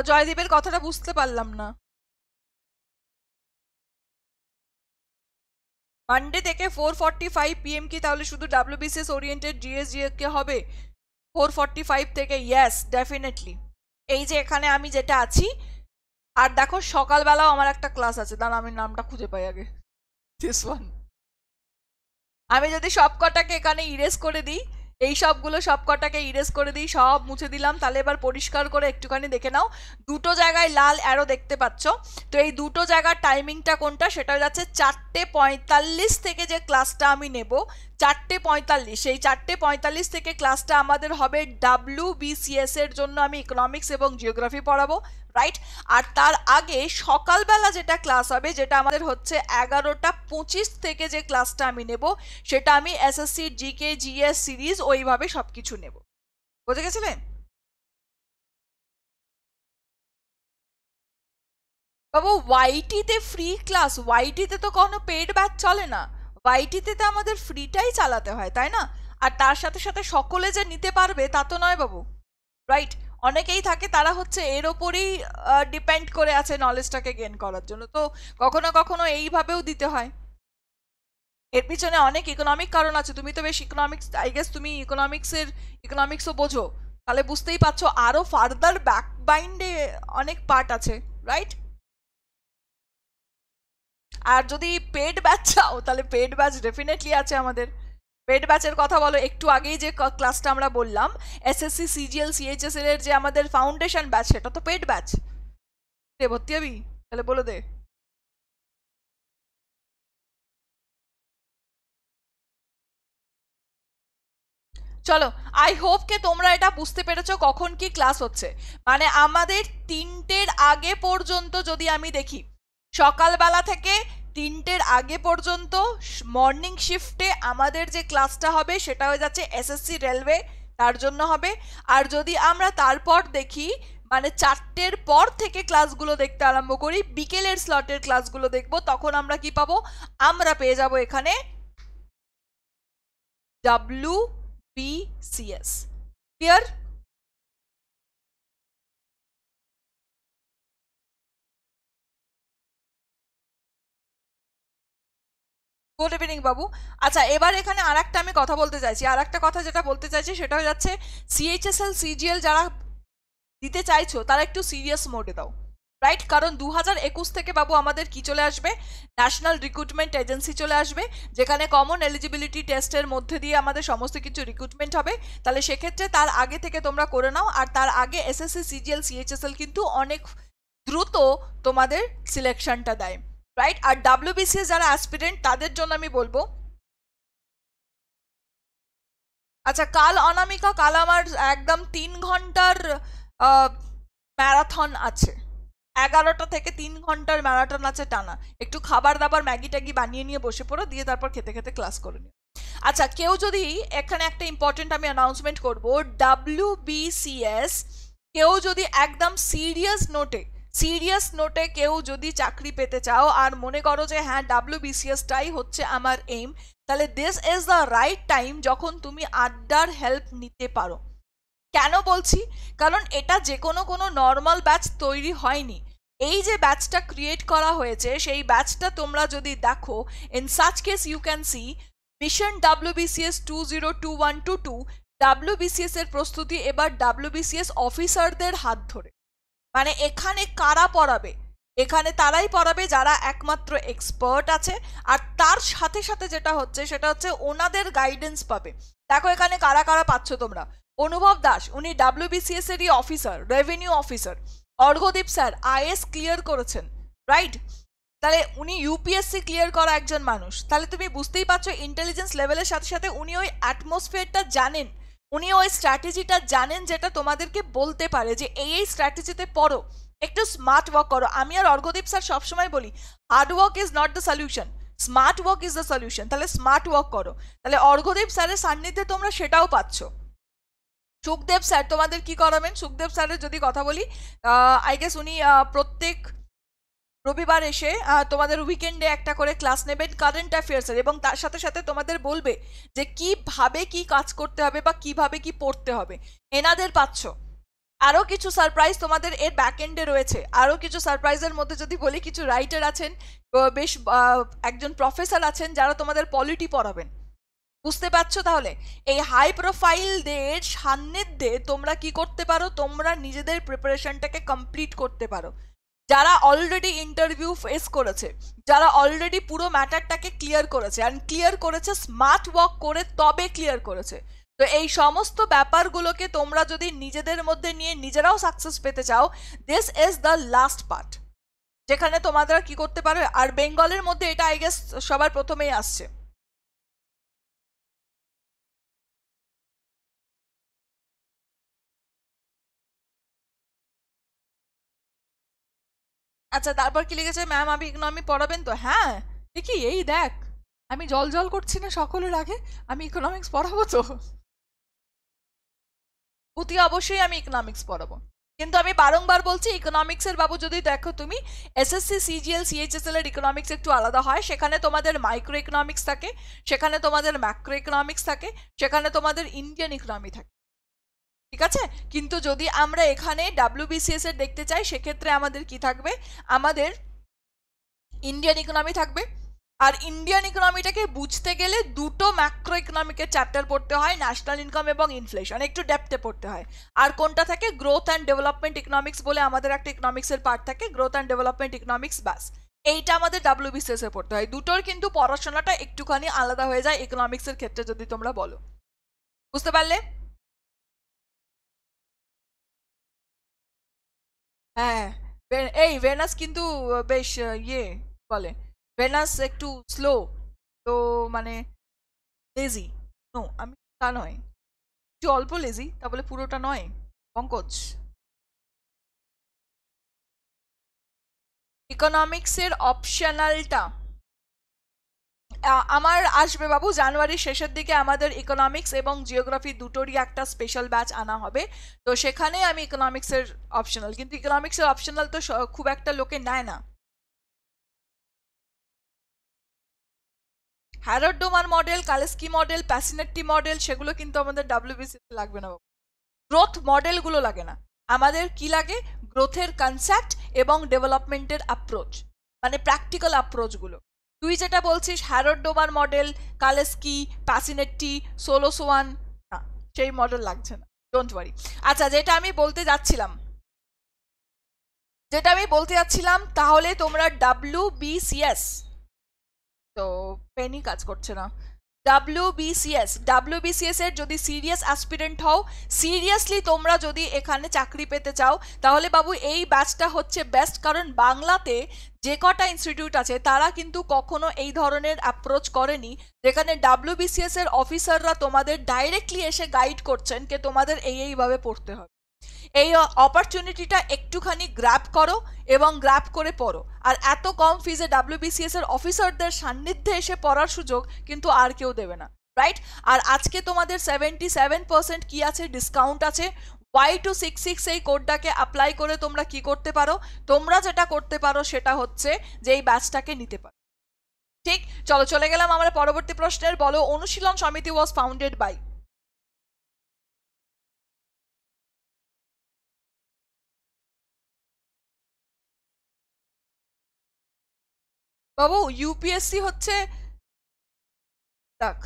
B: জয়দীপের কথাটা বুঝতে পারলাম না
C: মানডে থেকে ফোর ফর্টি ফাইভ পিএম কি তাহলে শুধু ডাব্লিউবিসিএস ওরিয়েন্টেড জিএসজিকে হবে ফোর ফর্টি ফাইভ থেকে ইয়াস ডেফিনেটলি এই যে এখানে আমি যেটা আছি আর দেখো সকালবেলাও আমার একটা ক্লাস আছে দাঁড়া আমি নামটা খুঁজে পাই আগে দিস ওয়ান আমি যদি সবকটাকে এখানে ইরেজ করে দিই এই সবগুলো সব কটাকে ইরেজ করে দিই সব মুছে দিলাম তাহলে এবার পরিষ্কার করে একটুখানি দেখে নাও দুটো জায়গায় লাল অ্যারো দেখতে পাচ্ছ তো এই দুটো জায়গার টাইমিংটা কোনটা সেটা যাচ্ছে চারটে পঁয়তাল্লিশ থেকে যে ক্লাসটা আমি নেব চারটে পঁয়তাল্লিশ এই চারটে পঁয়তাল্লিশ থেকে ক্লাসটা আমাদের হবে ডাব্লিউ বিসিএস এর জন্য আমি ইকোনমিক্স এবং জিওগ্রাফি পড়াবো রাইট আর তার আগে সকালবেলা যেটা ক্লাস হবে যেটা আমাদের হচ্ছে এগারোটা পঁচিশ থেকে যে ক্লাসটা আমি নেব সেটা আমি এসএসসি জিকে জিএস সিরিজ ওইভাবে সব কিছু নেব বুঝে গেছিলেন
B: বাবু ওয়াইটিতে ফ্রি ক্লাস
C: ওয়াইটিতে তো কোনো পেড ব্যাচ চলে না ওয়াইটিতে তো আমাদের ফ্রিটাই চালাতে হয় তাই না আর তার সাথে সাথে সকলে যে নিতে পারবে তা তো নয় বাবু রাইট অনেকেই থাকে তারা হচ্ছে এর ওপরেই ডিপেন্ড করে আছে নলেজটাকে গেন করার জন্য তো কখনো কখনো এইভাবেও দিতে হয় এর পিছনে অনেক ইকোনমিক কারণ আছে তুমি তো বেশ ইকোনমিক্স আই গেস তুমি ইকোনমিক্সের ইকোনমিক্সও বোঝো তাহলে বুঝতেই পারছো আরও ফার্দার ব্যাক বাইন্ডে অনেক পার্ট আছে রাইট আর যদি পেড ব্যাচ চাও তাহলে পেড ব্যাচ ডেফিনেটলি আছে আমাদের পেড ব্যাচের কথা বলো একটু আগেই যে ক্লাসটা আমরা বললাম এসএসসি সিজিএল সিএইচএসএল এর যে আমাদের ফাউন্ডেশন ব্যাচ সেটা তো পেড ব্যাচ রে ভর্তি হবি তাহলে বলে দে চলো আই হোপ কে তোমরা এটা বুঝতে পেরেছো কখন কি ক্লাস হচ্ছে মানে আমাদের তিনটের আগে পর্যন্ত যদি আমি দেখি সকালবেলা থেকে তিনটের আগে পর্যন্ত মর্নিং শিফটে আমাদের যে ক্লাসটা হবে সেটা হয়ে যাচ্ছে এসএসসি রেলওয়ে তার জন্য হবে আর যদি আমরা তারপর দেখি মানে চারটের পর থেকে ক্লাসগুলো দেখতে আরম্ভ করি বিকেলের স্লটের ক্লাসগুলো দেখব তখন আমরা কি পাবো আমরা পেয়ে যাব এখানে
B: W BCS clear good evening বাবু আচ্ছা এবার এখানে আর একটা আমি কথা বলতে
C: চাইছি আর একটা কথা যেটা বলতে চাইছি সেটা যাচ্ছে সিএইচএসএল সিজিএল যারা দিতে চাইছো তারা একটু সিরিয়াস মোডে দাও রাইট কারণ দু হাজার একুশ থেকে বাবু আমাদের কি চলে আসবে ন্যাশনাল রিক্রুটমেন্ট এজেন্সি চলে আসবে যেখানে কমন এলিজিবিলিটি টেস্টের মধ্যে দিয়ে আমাদের সমস্ত কিছু রিক্রুটমেন্ট হবে তাহলে সেক্ষেত্রে তার আগে থেকে তোমরা করে নাও আর তার আগে এসএসসি সিজিএল সিএইচএসএল কিন্তু অনেক দ্রুত তোমাদের সিলেকশনটা দেয় রাইট আর ডাব্লিউবিসিএস যারা অ্যাসপিরেন্ট তাদের জন্য আমি বলবো আচ্ছা কাল অনামিকা কাল আমার একদম তিন ঘন্টার ম্যারাথন আছে এগারোটা থেকে তিন ঘন্টার ম্যারাথন আছে টানা একটু খাবার দাবার ম্যাগি ট্যাগি বানিয়ে নিয়ে বসে পড়ো দিয়ে তারপর খেতে খেতে ক্লাস করে নিও আচ্ছা কেউ যদি এখানে একটা ইম্পর্টেন্ট আমি অ্যানাউন্সমেন্ট করবো ডাব্লিউ বিসিএস কেউ যদি একদম সিরিয়াস নোটে সিরিয়াস নোটে কেউ যদি চাকরি পেতে চাও আর মনে করো যে হ্যাঁ টাই হচ্ছে আমার এইম তাহলে this is the right time যখন তুমি আড্ডার হেল্প নিতে পারো কেন বলছি কারণ এটা যে কোনো কোনো নর্মাল ব্যাচ তৈরি হয়নি এই যে ব্যাচটা ক্রিয়েট করা হয়েছে সেই ব্যাচটা তোমরা যদি দেখো in such case you can see mission BCS two zero two one two two WBCS এর প্রস্তুতি এবার ডাব্লিউবিসিএস অফিসারদের হাত ধরে মানে এখানে কারা পড়াবে এখানে তারাই পড়াবে যারা একমাত্র এক্সপার্ট আছে আর তার সাথে সাথে যেটা হচ্ছে সেটা হচ্ছে ওনাদের গাইডেন্স পাবে দেখো এখানে কারা কারা পাচ্ছ তোমরা অনুভব দাস উনি ডাব্লিউবিসিএস এরই officer revenue officer Arghadeep sir IAS clear করেছেন রাইট তাহলে উনি ইউপিএসসি ক্লিয়ার করা একজন মানুষ তাহলে তুমি বুঝতেই পারছো ইন্টেলিজেন্স লেভেলের সাথে সাথে উনি ওই অ্যাটমসফিয়ারটা জানেন উনি ওই স্ট্র্যাটেজিটা জানেন যেটা তোমাদেরকে বলতে পারে যে এই এই স্ট্র্যাটেজিতে পড়ো একটু স্মার্ট ওয়ার্ক করো আমি আর অর্ঘদীপ স্যার সবসময় বলি hard work is not the solution smart work is the solution তাহলে স্মার্ট ওয়ার্ক করো তাহলে অর্ঘদীপ স্যারের সান্নিধ্যে তোমরা সেটাও পাচ্ছ সুখদেব স্যার তোমাদের কি করাবেন সুখদেব স্যারের যদি কথা বলি আই গেস উনি প্রত্যেক রবিবার এসে তোমাদের উইকেন্ডে একটা করে ক্লাস নেবেন কারেন্ট অ্যাফেয়ার্সের এবং তার সাথে সাথে তোমাদের বলবে যে কিভাবে কি কাজ করতে হবে বা কিভাবে কি পড়তে হবে এনাদের পাচ্ছ আরও কিছু সারপ্রাইজ তোমাদের এর ব্যাকএন্ডে রয়েছে আরও কিছু সারপ্রাইজের মধ্যে যদি বলি কিছু রাইটার আছেন বেশ একজন প্রফেসর আছেন যারা তোমাদের পলিটি পড়াবেন বুঝতে পারছো তাহলে এই হাই প্রোফাইলদের সান্নিধ্যে তোমরা কি করতে পারো তোমরা নিজেদের প্রিপারেশনটাকে কমপ্লিট করতে পারো যারা অলরেডি ইন্টারভিউ ফেস করেছে যারা অলরেডি পুরো ম্যাটারটাকে ক্লিয়ার করেছে অ্যান্ড ক্লিয়ার করেছে স্মার্ট ওয়ার্ক করে তবে ক্লিয়ার করেছে তো এই সমস্ত ব্যাপারগুলোকে তোমরা যদি নিজেদের মধ্যে নিয়ে নিজেরাও সাকসেস পেতে চাও this is the last part যেখানে তোমাদের কি করতে পারো আর বেঙ্গলের
B: মধ্যে এটা আই গেস সবার প্রথমেই আসছে আচ্ছা তারপর কি লিখেছে ম্যাম আমি ইকোনমি পড়াবেন তো হ্যাঁ দেখি এই দেখ আমি জল জল করছি না সকলের আগে আমি ইকোনমিক্স পড়াবো
C: তো অতি অবশ্যই আমি ইকোনমিক্স পড়াবো কিন্তু আমি বারংবার বলছি ইকোনমিক্সের বাবু যদি দেখো তুমি এসএসসি সিজিএল সিএইচএসএল এর ইকোনমিক্স একটু আলাদা হয় সেখানে তোমাদের মাইক্রো ইকোনমিক্স থাকে সেখানে তোমাদের ম্যাক্রো ইকোনমিক্স থাকে সেখানে তোমাদের ইন্ডিয়ান ইকোনমি থাকে ঠিক আছে কিন্তু যদি আমরা এখানে ডাব্লিউবিসিএস এর দেখতে চাই সেক্ষেত্রে আমাদের কি থাকবে আমাদের ইন্ডিয়ান ইকোনমি থাকবে আর ইন্ডিয়ান ইকোনমিটাকে বুঝতে গেলে দুটো ম্যাক্রো ইকোনমিকের চ্যাপ্টার পড়তে হয় ন্যাশনাল ইনকাম এবং ইনফ্লেশন একটু ডেপথে পড়তে হয় আর কোনটা থাকে গ্রোথ অ্যান্ড ডেভেলপমেন্ট ইকোনমিক্স বলে আমাদের একটা ইকোনমিক্সের পার্ট থাকে গ্রোথ অ্যান্ড ডেভেলপমেন্ট ইকোনমিক্স বাস এইটা আমাদের ডাব্লিউবিসিএস এ পড়তে হয় দুটোর কিন্তু পড়াশোনাটা একটুখানি আলাদা হয়ে যায় ইকোনমিক্সের ক্ষেত্রে যদি তোমরা বলো বুঝতে পারলে হ্যাঁ, হ্যাঁ। এই ভেনাস কিন্তু বেশ ইয়ে বলে ভেনাস একটু স্লো তো মানে লেজি নো আমি
B: তা নয় একটু অল্প লেজি তা বলে পুরোটা নয় পঙ্কজ ইকোনমিক্সের অপশনালটা
C: আমার আসবে বাবু জানুয়ারির শেষের দিকে আমাদের ইকোনমিক্স এবং জিওগ্রাফি দুটোরই একটা স্পেশাল ব্যাচ আনা হবে তো সেখানে আমি ইকোনমিক্সের অপশনাল কিন্তু ইকোনমিক্সের অপশনাল তো খুব একটা লোকে নেয় না
B: Harrod Domar model Kalecki model Pasinetti model
C: সেগুলো কিন্তু আমাদের ডাব্লিউবিসিতে লাগবে না বাবু গ্রোথ মডেলগুলো লাগে না আমাদের কি লাগে গ্রোথের কনসেপ্ট এবং ডেভেলপমেন্টের অ্যাপ্রোচ মানে প্র্যাকটিক্যাল অ্যাপ্রোচগুলো তুই যেটা বলছিস হ্যারড ডোবার মডেল কালেসকি প্যাসিনেটি সোলোসোয়ান না সেই মডেল লাগছে না ডোন্ট ওয়ারি আচ্ছা যেটা আমি বলতে যাচ্ছিলাম যেটা আমি বলতে যাচ্ছিলাম তাহলে তোমরা ডাব্লিউ বিসিএস তো পেনই কাজ করছে না ডাব্লিউবিসিএস ডাব্লিউবিসিএস এর যদি সিরিয়াস অ্যাসপিরেন্ট হও সিরিয়াসলি তোমরা যদি এখানে চাকরি পেতে চাও তাহলে বাবু এই ব্যাচটা হচ্ছে বেস্ট কারণ বাংলাতে যে কটা ইনস্টিটিউট আছে তারা কিন্তু কখনো এই ধরনের অ্যাপ্রোচ করেনি যেখানে ডাব্লিউবিসিএস এর অফিসাররা তোমাদের ডাইরেক্টলি এসে গাইড করছেন যে তোমাদের এই এইভাবে পড়তে হবে এই অপরচুনিটিটা একটুখানি গ্র্যাপ করো এবং গ্র্যাপ করে পড়ো আর এত কম ফিজে ডাব্লিউবিসিএস এর অফিসারদের সান্নিধ্যে এসে পড়ার সুযোগ কিন্তু আর কেউ দেবে না রাইট আর আজকে তোমাদের সেভেন্টি সেভেন পার্সেন্ট কী আছে ডিসকাউন্ট আছে ওয়াই টু সিক্স সিক্স এই কোডটাকে অ্যাপ্লাই করে তোমরা কি করতে পারো তোমরা যেটা করতে পারো সেটা হচ্ছে যে এই ব্যাচটাকে নিতে পারো ঠিক চলো চলে গেলাম আমরা পরবর্তী প্রশ্নের বলো Anushilan Samiti was founded by
A: বাবু
B: ইউপিএসসি হচ্ছে দেখ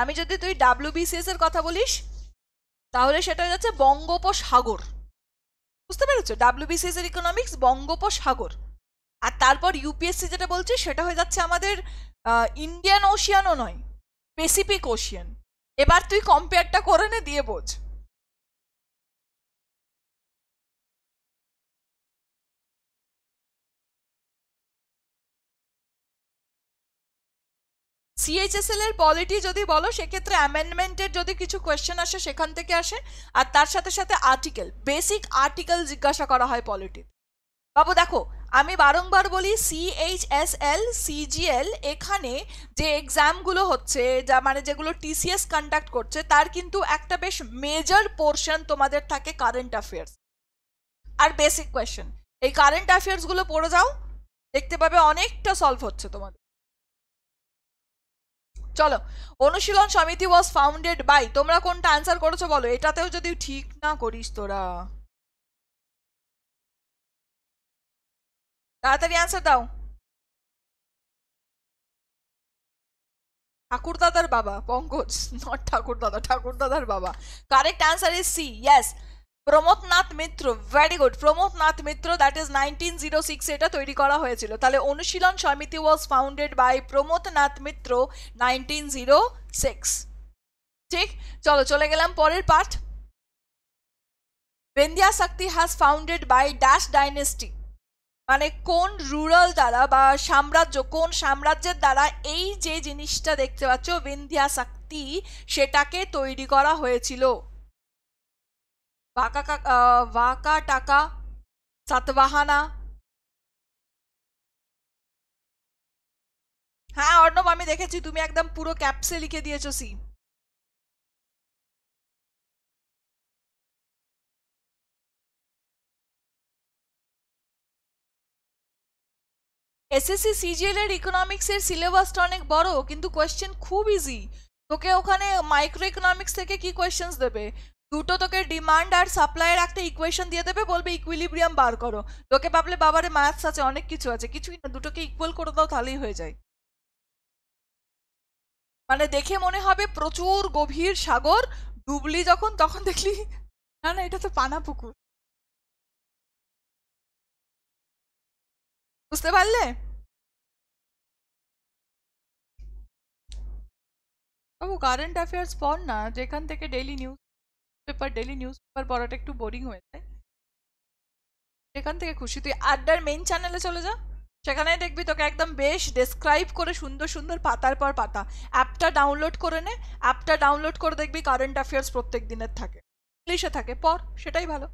B: আমি যদি তুই ডাব্লিউবিসিএস
C: এর কথা বলিস তাহলে সেটা হয়ে যাচ্ছে বঙ্গোপসাগর বুঝতে পেরেছো ডাব্লিউবিসিএস এর ইকোনমিক্স বঙ্গোপসাগর আর তারপর ইউপিএসসি যেটা বলছি সেটা হয়ে যাচ্ছে আমাদের ইন্ডিয়ান ওশিয়ানও নয় প্যাসিফিক ওশিয়ান এবার
B: তুই কম্পেয়ারটা করে নে দিয়ে বোঝ
C: সিএইচএসএল এর পলিটি যদি বলো সেক্ষেত্রে অ্যামেন্ডমেন্টের যদি কিছু কোয়েশ্চেন আসে সেখান থেকে আসে আর তার সাথে সাথে আর্টিকেল বেসিক আর্টিকেল জিজ্ঞাসা করা হয় পলিটি বাবু দেখো আমি বারংবার বলি সিএইচএসএল সিজিএল এখানে যে এক্সামগুলো হচ্ছে যা মানে যেগুলো টিসিএস কন্ডাক্ট করছে তার কিন্তু একটা বেশ মেজর পোর্শন তোমাদের থাকে কারেন্ট অ্যাফেয়ার্স আর বেসিক কোয়েশ্চেন এই কারেন্ট অ্যাফেয়ার্সগুলো পড়ে যাও দেখতে পাবে অনেকটা সলভ হচ্ছে তোমাদের চলো অনুশীলন সমিতি ওয়াজ ফাউন্ডেড
B: বাই তোমরা কোনটা অ্যান্সার করেছো বলো এটাতেও যদি ঠিক না করিস তোরা তাড়াতাড়ি অ্যান্সার দাও ঠাকুর দাদার বাবা পঙ্কজ নট ঠাকুর দাদা
C: ঠাকুর দাদার বাবা correct answer is C yes Pramodnath Mitra very good Pramodnath Mitra that is nineteen zero six এটা তৈরি করা হয়েছিল তাহলে Anushilan Samiti was founded by Pramodnath Mitra nineteen zero six ঠিক চলো চলে গেলাম পরের পাঠ বেন্দিয়া শক্তি has founded by dash dynasty মানে কোন রুরাল দ্বারা বা সাম্রাজ্য কোন সাম্রাজ্যের দ্বারা এই যে জিনিসটা দেখতে পাচ্ছ বিন্ধিয়া শক্তি সেটাকে তৈরি করা হয়েছিল বা কা কা ওয়া কা টা কা
B: সাত বাহানা হ্যাঁ অরনো আমি দেখেছি তুমি একদম পুরো ক্যাপসে লিখে দিয়েছো C S S C C G L এর
C: ইকোনমিক্স এর সিলেবাসটা অনেক বড় কিন্তু क्वेश्चन খুব ইজি তোকে ওখানে মাইক্রোইকোনমিক্স থেকে কি क्वेश्चंस দেবে দুটো তোকে ডিমান্ড আর সাপ্লাইয়ের একটা ইকুয়েশন দিয়ে দেবে বলবে ইকুইলিব্রিয়াম বার করো তোকে ভাবলে বাবারে ম্যাথস আছে অনেক কিছু আছে কিছুই না দুটোকে ইকুয়াল করে দাও তাহলেই হয়ে যায় মানে দেখে মনে হবে প্রচুর গভীর
B: সাগর ডুবলি যখন তখন দেখলি না না এটা তো পানা পুকুর বুঝতে পারলে বাবু কারেন্ট অ্যাফেয়ার্স পড় না যেখান থেকে daily newspaper daily newspaper পড়াটা একটু বোরিং হয়ে যায়
C: সেখান থেকে খুশি তুই আড্ডার মেইন চ্যানেলে চলে যা সেখানে দেখবি তোকে একদম বেশ ডেসক্রাইব করে সুন্দর সুন্দর পাতার পর পাতা অ্যাপটা ডাউনলোড করে নে অ্যাপটা ডাউনলোড করে দেখবি কারেন্ট অ্যাফেয়ার্স প্রত্যেক দিনের থাকে ইংলিশে থাকে পর সেটাই ভালো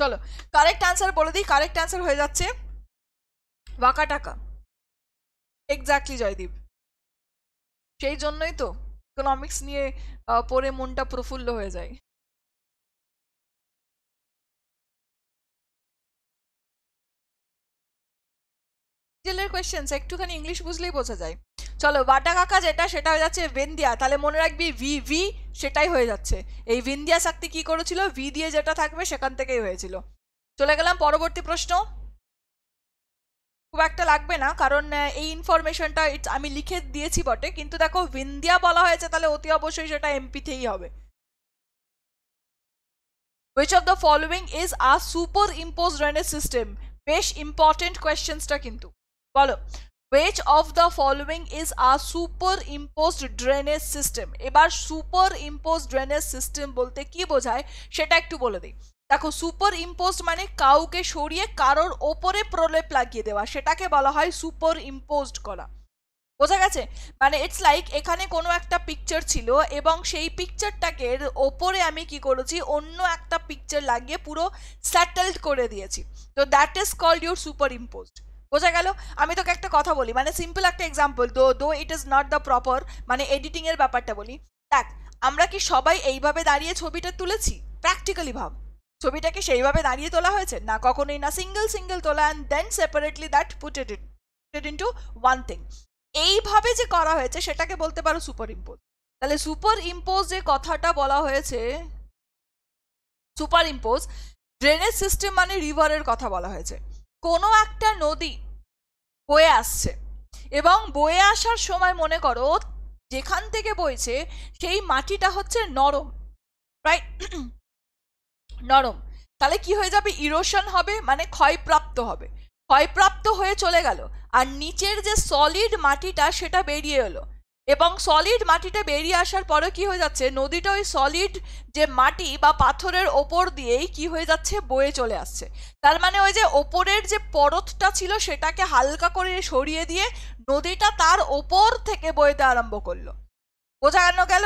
B: চলো কারেক্ট অ্যান্সার বলে দিই কারেক্ট অ্যান্সার হয়ে যাচ্ছে ওয়াকা টাকা এক্স্যাক্টলি জয়দীপ সেই জন্যই তো ইকোনমিক্স নিয়ে পড়ে মনটা প্রফুল্ল হয়ে যায়
C: জেলের কোয়েশ্চেন্স একটুখানি ইংলিশ বুঝলেই বোঝা যায় চলো বাটা কাকা যেটা সেটা হয়ে যাচ্ছে ভেন্দিয়া তাহলে মনে রাখবি ভি ভি সেটাই হয়ে যাচ্ছে এই ভিন্দিয়া শক্তি কি করেছিল ভি দিয়ে যেটা থাকবে সেখান থেকেই হয়েছিল চলে গেলাম পরবর্তী প্রশ্ন খুব একটা লাগবে না কারণ এই ইনফরমেশনটা ইটস আমি লিখে দিয়েছি বটে কিন্তু দেখো বিন্দিয়া বলা হয়েছে তাহলে অতি অবশ্যই সেটা এমপিতেই হবে of the following is a superimpose drainage system বেশ ইম্পর্টেন্ট কোয়েশ্চেন্সটা কিন্তু বলো of the following is a superimpose drainage system এবার সুপার ইম্পোজ ড্রেনেজ সিস্টেম বলতে কি বোঝায় সেটা একটু বলে দিই দেখো সুপার ইম্পোজড মানে কাউকে সরিয়ে কারোর ওপরে প্রলেপ লাগিয়ে দেওয়া সেটাকে বলা হয় সুপার ইম্পোজড করা বোঝা গেছে মানে ইটস লাইক এখানে কোনো একটা পিকচার ছিল এবং সেই পিকচারটাকে ওপরে আমি কি করেছি অন্য একটা পিকচার লাগিয়ে পুরো স্যাটেলড করে দিয়েছি তো that is called your superimposed বোঝা গেল আমি তোকে একটা কথা বলি মানে সিম্পল একটা example though though it is not the proper মানে এডিটিংয়ের ব্যাপারটা বলি দেখ আমরা কি সবাই এইভাবে দাঁড়িয়ে ছবিটা তুলেছি প্র্যাকটিক্যালি ভাব ছবিটাকে সেইভাবে দাঁড়িয়ে তোলা হয়েছে না কখনোই না সিঙ্গেল সিঙ্গেল তোলা and then separately that putted it into one thing এইভাবে যে করা হয়েছে সেটাকে বলতে পারো সুপার ইম্পোজ তাহলে সুপার ইম্পোজ যে কথাটা বলা হয়েছে সুপার ইম্পোজ ড্রেনেজ সিস্টেম মানে রিভারের কথা বলা হয়েছে কোনো একটা নদী বয়ে আসছে এবং বয়ে আসার সময় মনে করো যেখান থেকে বইছে সেই মাটিটা হচ্ছে নরম রাইট নরম তাহলে কি হয়ে যাবে ইরোশন হবে মানে ক্ষয়প্রাপ্ত হবে ক্ষয়প্রাপ্ত হয়ে চলে গেল আর নিচের যে সলিড মাটিটা সেটা বেরিয়ে এলো এবং সলিড মাটিটা বেরিয়ে আসার পরে কি হয়ে যাচ্ছে নদীটা ওই সলিড যে মাটি বা পাথরের ওপর দিয়েই কি হয়ে যাচ্ছে বয়ে চলে আসছে তার মানে ওই যে ওপরের যে পরতটা ছিল সেটাকে হালকা করে সরিয়ে দিয়ে নদীটা তার ওপর থেকে বইতে আরম্ভ করলো বোঝানো গেল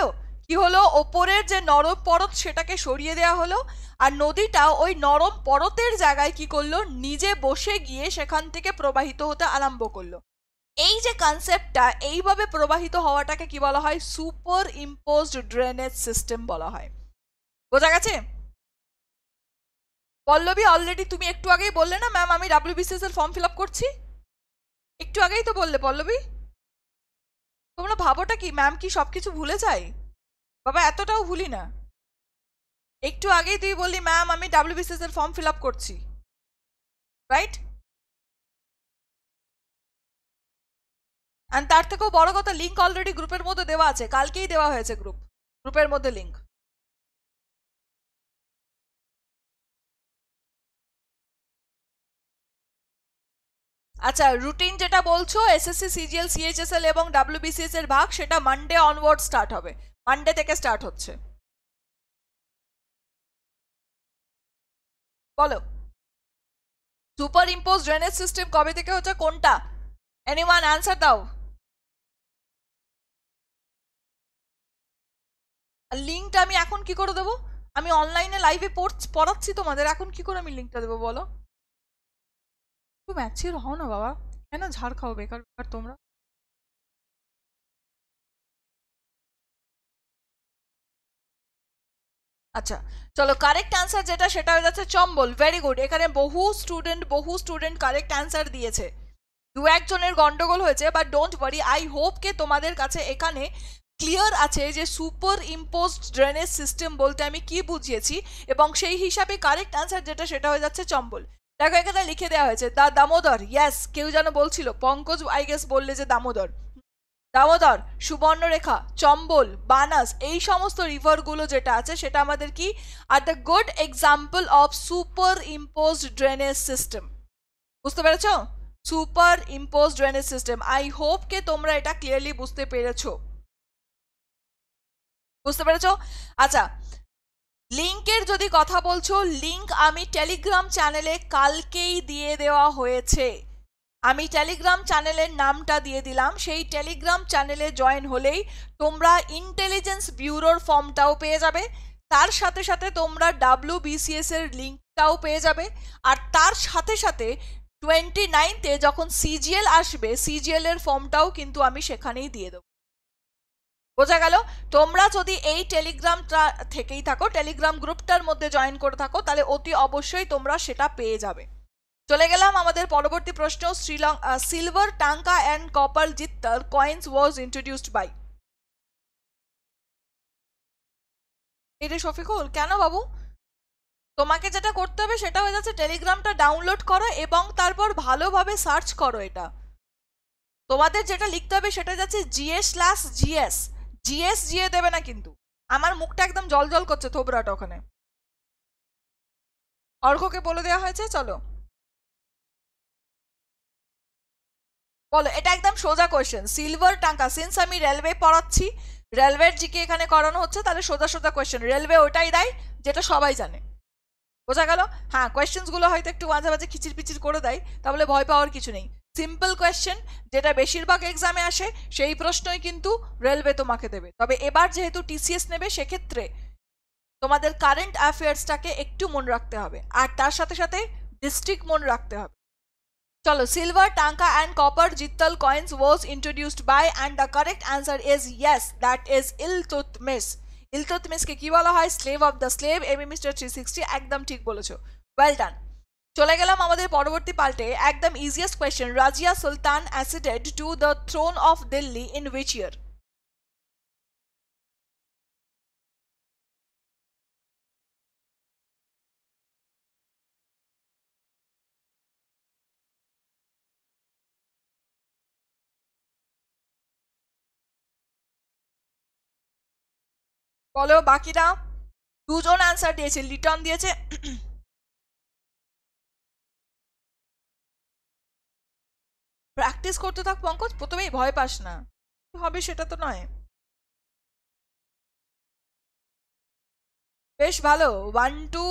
C: কি হলো ওপরের যে নরম পরত সেটাকে সরিয়ে দেওয়া হলো আর নদীটা ওই নরম পরতের জায়গায় কি করলো নিজে বসে গিয়ে সেখান থেকে প্রবাহিত হতে আরম্ভ করলো এই যে কনসেপ্টটা এইভাবে প্রবাহিত হওয়াটাকে কি বলা হয় সুপার ইম্পোজড ড্রেনেজ সিস্টেম বলা হয় বোঝা গেছে পল্লবী অলরেডি তুমি একটু আগেই বললে না ম্যাম আমি
B: ডাব্লিউবিসিএস এর ফর্ম ফিল আপ করছি একটু আগেই তো বললে পল্লবী তোমরা ভাবোটা কি ম্যাম কি সব কিছু ভুলে যায় বাবা এতটাও ভুলি না একটু আগেই তুই বললি ম্যাম আমি ডাব্লিউবিসিএস এর ফর্ম ফিল আপ করছি রাইট অ্যান্ড তার থেকেও বড় কথা লিঙ্ক অলরেডি গ্রুপের মধ্যে দেওয়া আছে কালকেই দেওয়া হয়েছে গ্রুপ গ্রুপের মধ্যে লিঙ্ক
C: আচ্ছা রুটিন যেটা বলছো এসএসসি সিজিএল সিএইচএসএল এবং ডাব্লিউবিসিএস এর ভাগ সেটা মানডে অনওয়ার্ড স্টার্ট হবে মানডে থেকে স্টার্ট হচ্ছে
B: বলো সুপার ইম্পোজ ড্রেনেজ সিস্টেম কবে থেকে হচ্ছে কোনটা এনিওয়ান অ্যান্সার দাও লিঙ্কটা আমি এখন কি করে দেবো আমি অনলাইনে লাইভে পড়াচ্ছি তোমাদের এখন কি করে আমি লিঙ্কটা দেবো বলো খুব ম্যাচিওর হও না বাবা কেন ঝাড় খাও বেকার বেকার তোমরা
C: আচ্ছা চলো কারেক্ট অ্যান্সার যেটা সেটা হয়ে যাচ্ছে চম্বল ভেরি গুড এখানে বহু স্টুডেন্ট বহু স্টুডেন্ট কারেক্ট অ্যান্সার দিয়েছে দু একজনের গন্ডগোল হয়েছে but don't worry I hope কে তোমাদের কাছে এখানে ক্লিয়ার আছে যে সুপার ইম্পোজ ড্রেনেজ সিস্টেম বলতে আমি কি বুঝিয়েছি এবং সেই হিসাবে কারেক্ট অ্যান্সার যেটা সেটা হয়ে যাচ্ছে চম্বল দেখো এখানে লিখে দেওয়া হয়েছে দা দামোদর ইয়াস কেউ যেন বলছিল পঙ্কজ আই গেস বললে যে দামোদর দামোদর সুবর্ণরেখা চম্বল বানাস এই সমস্ত রিভারগুলো যেটা আছে সেটা আমাদের কি are the good example of superimposed drainage system বুঝতে পেরেছ superimpose drainage system I hope কে তোমরা এটা ক্লিয়ারলি বুঝতে পেরেছ বুঝতে পেরেছ আচ্ছা লিঙ্কের যদি কথা বলছো লিঙ্ক আমি টেলিগ্রাম চ্যানেলে কালকেই দিয়ে দেওয়া হয়েছে আমি টেলিগ্রাম চ্যানেলের নামটা দিয়ে দিলাম সেই টেলিগ্রাম চ্যানেলে জয়েন হলেই তোমরা ইন্টেলিজেন্স ব্যুরোর ফর্মটাও পেয়ে যাবে তার সাথে সাথে তোমরা ডাব্লিউ বিসিএস এর লিঙ্কটাও পেয়ে যাবে আর তার সাথে সাথে টোয়েন্টি নাইনতে যখন সিজিএল আসবে সিজিএল এর ফর্মটাও কিন্তু আমি সেখানেই দিয়ে দেবো বোঝা গেল তোমরা যদি এই টেলিগ্রাম থেকেই থাকো টেলিগ্রাম গ্রুপটার মধ্যে জয়েন করে থাকো তাহলে অতি অবশ্যই তোমরা সেটা পেয়ে যাবে চলে গেলাম আমাদের পরবর্তী প্রশ্ন Sri Lanka silver tanka and copper জিত্তার কয়েন্স ওয়াজ
B: ইন্ট্রোডিউসড বাই এটা শফিকুল
C: কেন বাবু তোমাকে যেটা করতে হবে সেটা হয়ে যাচ্ছে টেলিগ্রামটা ডাউনলোড করো এবং তারপর ভালোভাবে সার্চ করো এটা তোমাদের যেটা লিখতে হবে সেটা যাচ্ছে GS slash GS GS GA দেবে না কিন্তু আমার মুখটা একদম জল জল করছে থোবরাটা
B: ওখানে অর্ঘকে বলে দেওয়া হয়েছে চলো
C: বলো এটা একদম সোজা কোয়েশ্চেন সিলভার টাঙ্কা সিন্স আমি রেলওয়ে পড়াচ্ছি রেলওয়ের জিকে এখানে করানো হচ্ছে তাহলে সোজা সোজা কোয়েশ্চেন রেলওয়ে ওটাই দেয় যেটা সবাই জানে বোঝা গেল হ্যাঁ কোয়েশ্চেনসগুলো হয়তো একটু মাঝে মাঝে খিচির পিচির করে দেয় তাহলে ভয় পাওয়ার কিছু নেই সিম্পল কোয়েশ্চেন যেটা বেশিরভাগ এক্সামে আসে সেই প্রশ্নই কিন্তু রেলওয়ে তোমাকে দেবে তবে এবার যেহেতু টিসিএস নেবে সেক্ষেত্রে তোমাদের কারেন্ট অ্যাফেয়ার্সটাকে একটু মনে রাখতে হবে আর তার সাথে সাথে ডিস্ট্রিক্ট মনে রাখতে হবে Chalo, silver, tanka and copper jital coins was introduced by and the correct answer is yes, that is ill Iltutmis. Iltutmis ke ki bolo hai? Slave of the slave, Amy Mr. 360, agdam tik bolo Well done. Chole gelam amadir porobortti palte, agdam easiest question, Rajya Sultan ascended to the throne of Delhi in which
B: year?
A: বলো বাকিরা দুজন
B: answer দিয়েছে লিটন
A: দিয়েছে practice করতে থাক পঙ্কজ প্রথমেই ভয় pass না হবে
B: সেটা তো নয় বেশ
C: ভালো ওয়ান টু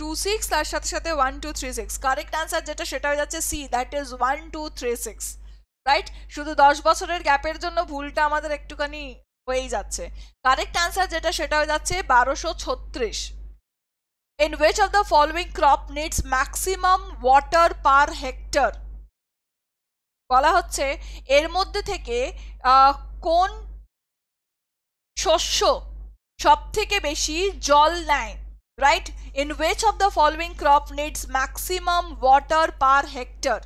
C: টু সিক্স তার সাথে সাথে one two three six correct answer যেটা সেটা হয়ে যাচ্ছে C that is one two three six right শুধু দশ বছরের গ্যাপের জন্য ভুলটা আমাদের একটুখানি হয়েই যাচ্ছে কারেক্ট অ্যান্সার যেটা সেটা হয়ে যাচ্ছে বারোশো ছত্রিশ in which of the following crop needs maximum water per hectare বলা হচ্ছে এর মধ্যে থেকে কোন শস্য সব থেকে বেশি জল নেয় right in which of the following crop needs maximum water per hectare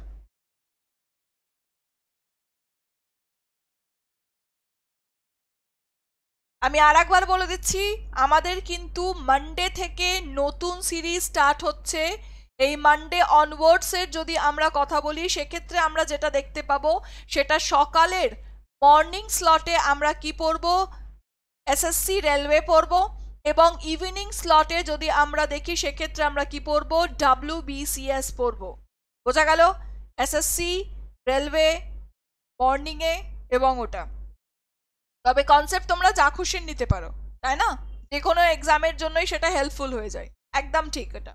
C: আমি আর একবার বলে দিচ্ছি আমাদের কিন্তু মানডে থেকে নতুন সিরিজ স্টার্ট হচ্ছে এই মানডে অনওয়ার্ডসের যদি আমরা কথা বলি সেক্ষেত্রে আমরা যেটা দেখতে পাবো সেটা সকালের মর্নিং স্লটে আমরা কি পড়ব এসএসসি রেলওয়ে পড়ব এবং ইভিনিং স্লটে যদি আমরা দেখি সেক্ষেত্রে আমরা কি পড়ব ডাব্লিউ বিসিএস পড়ব বোঝা গেল এসএসসি রেলওয়ে মর্নিংয়ে এবং ওটা তবে কনসেপ্ট তোমরা যা খুশি নিতে পারো তাই না যে কোনো এক্সামের জন্যই সেটা হেল্পফুল হয়ে যায় একদম ঠিক এটা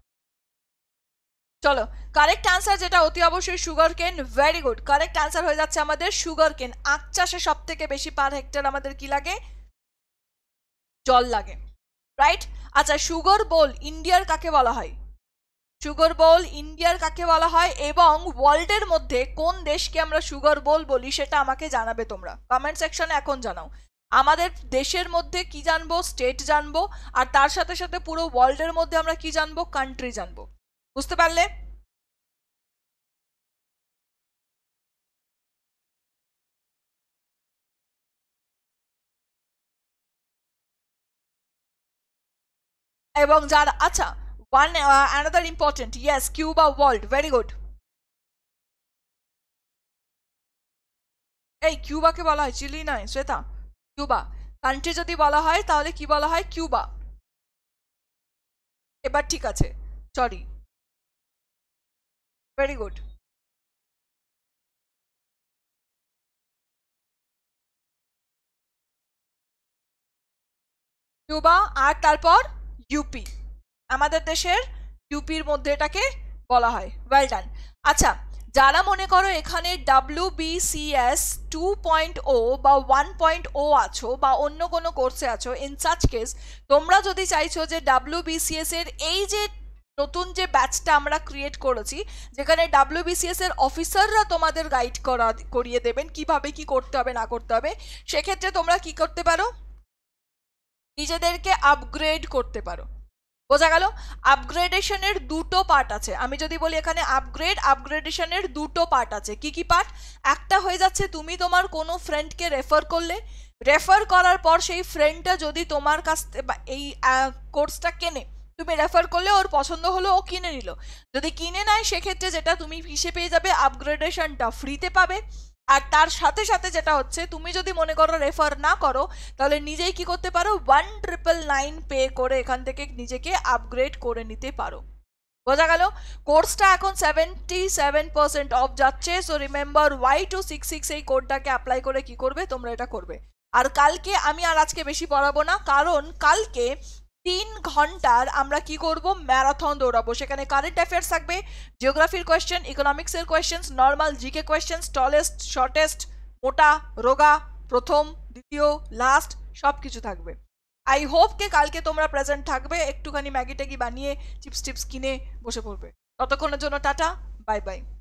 C: চলো কারেক্ট অ্যান্সার যেটা অতি অবশ্যই সুগার কেন ভেরি গুড কারেক্ট অ্যান্সার হয়ে যাচ্ছে আমাদের সুগার কেন আখ চাষে সব থেকে বেশি পার হেক্টর আমাদের কি লাগে জল লাগে রাইট আচ্ছা সুগার বোল ইন্ডিয়ার কাকে বলা হয় সুগার বল ইন্ডিয়ার কাকে বলা হয় এবং ওয়ার্ল্ডের মধ্যে কোন দেশকে আমরা সুগার বল বলি সেটা আমাকে জানাবে তোমরা কমেন্ট সেকশনে এখন জানাও আমাদের দেশের মধ্যে কি জানবো স্টেট জানবো আর তার সাথে সাথে পুরো ওয়ার্ল্ডের মধ্যে আমরা কি জানবো কান্ট্রি জানবো বুঝতে পারলে
B: এবং যার আচ্ছা One uh, another important. Yes, Cuba World. Very good. এই কিউবাকে বলা হয় চিলি নয় শ্বেতা কিউবা কান্ট্রি যদি বলা হয় তাহলে কি বলা হয় কিউবা এবার ঠিক আছে সরি ভেরি গুড কিউবা আর তারপর ইউপি
C: আমাদের দেশের ইউপির মধ্যে এটাকে বলা হয় ওয়েল ডান আচ্ছা যারা মনে করো এখানে W BCS two point o বা ওয়ান পয়েন্ট ও আছো বা অন্য কোনো কোর্সে আছো ইন সাচ কেস তোমরা যদি চাইছো যে ডাব্লিউ বিসিএস এর এই যে নতুন যে ব্যাচটা আমরা ক্রিয়েট করেছি যেখানে ডাব্লিউবিসিএস এর অফিসাররা তোমাদের গাইড করা করিয়ে দেবেন কিভাবে কি করতে হবে না করতে হবে সেক্ষেত্রে তোমরা কি করতে পারো নিজেদেরকে আপগ্রেড করতে পারো বোঝা গেল আপগ্রেডেশনের দুটো পার্ট আছে আমি যদি বলি এখানে আপগ্রেড আপগ্রেডেশনের দুটো পার্ট আছে কি কি পার্ট একটা হয়ে যাচ্ছে তুমি তোমার কোনো ফ্রেন্ডকে রেফার করলে রেফার করার পর সেই ফ্রেন্ডটা যদি তোমার কাছ এই কোর্সটা কেনে তুমি রেফার করলে ওর পছন্দ হলো ও কিনে নিল যদি কিনে নেয় সেক্ষেত্রে যেটা তুমি ফিসে পেয়ে যাবে আপগ্রেডেশনটা ফ্রিতে পাবে আর তার সাথে সাথে যেটা হচ্ছে তুমি যদি মনে করো রেফার না করো তাহলে নিজেই কি করতে পারো ওয়ান ট্রিপল নাইন পে করে এখান থেকে নিজেকে আপগ্রেড করে নিতে পারো বোঝা গেল কোর্সটা এখন সেভেন্টি সেভেন পার্সেন্ট অফ যাচ্ছে so remember Y two six six এই কোডটাকে অ্যাপ্লাই করে কি করবে তোমরা এটা করবে আর কালকে আমি আর আজকে বেশি পড়াবো না কারণ কালকে তিন ঘন্টার আমরা কি করব ম্যারাথন দৌড়াবো সেখানে কারেন্ট অ্যাফেয়ার্স থাকবে জিওগ্রাফির কোয়েশ্চেন ইকোনমিক্সের questions normal GK questions tallest shortest মোটা রোগা প্রথম দ্বিতীয় লাস্ট সব কিছু থাকবে আই হোপ কে কালকে তোমরা প্রেজেন্ট থাকবে একটুখানি ম্যাগি ট্যাগি বানিয়ে চিপস টিপস কিনে বসে পড়বে ততক্ষণের জন্য টাটা বাই বাই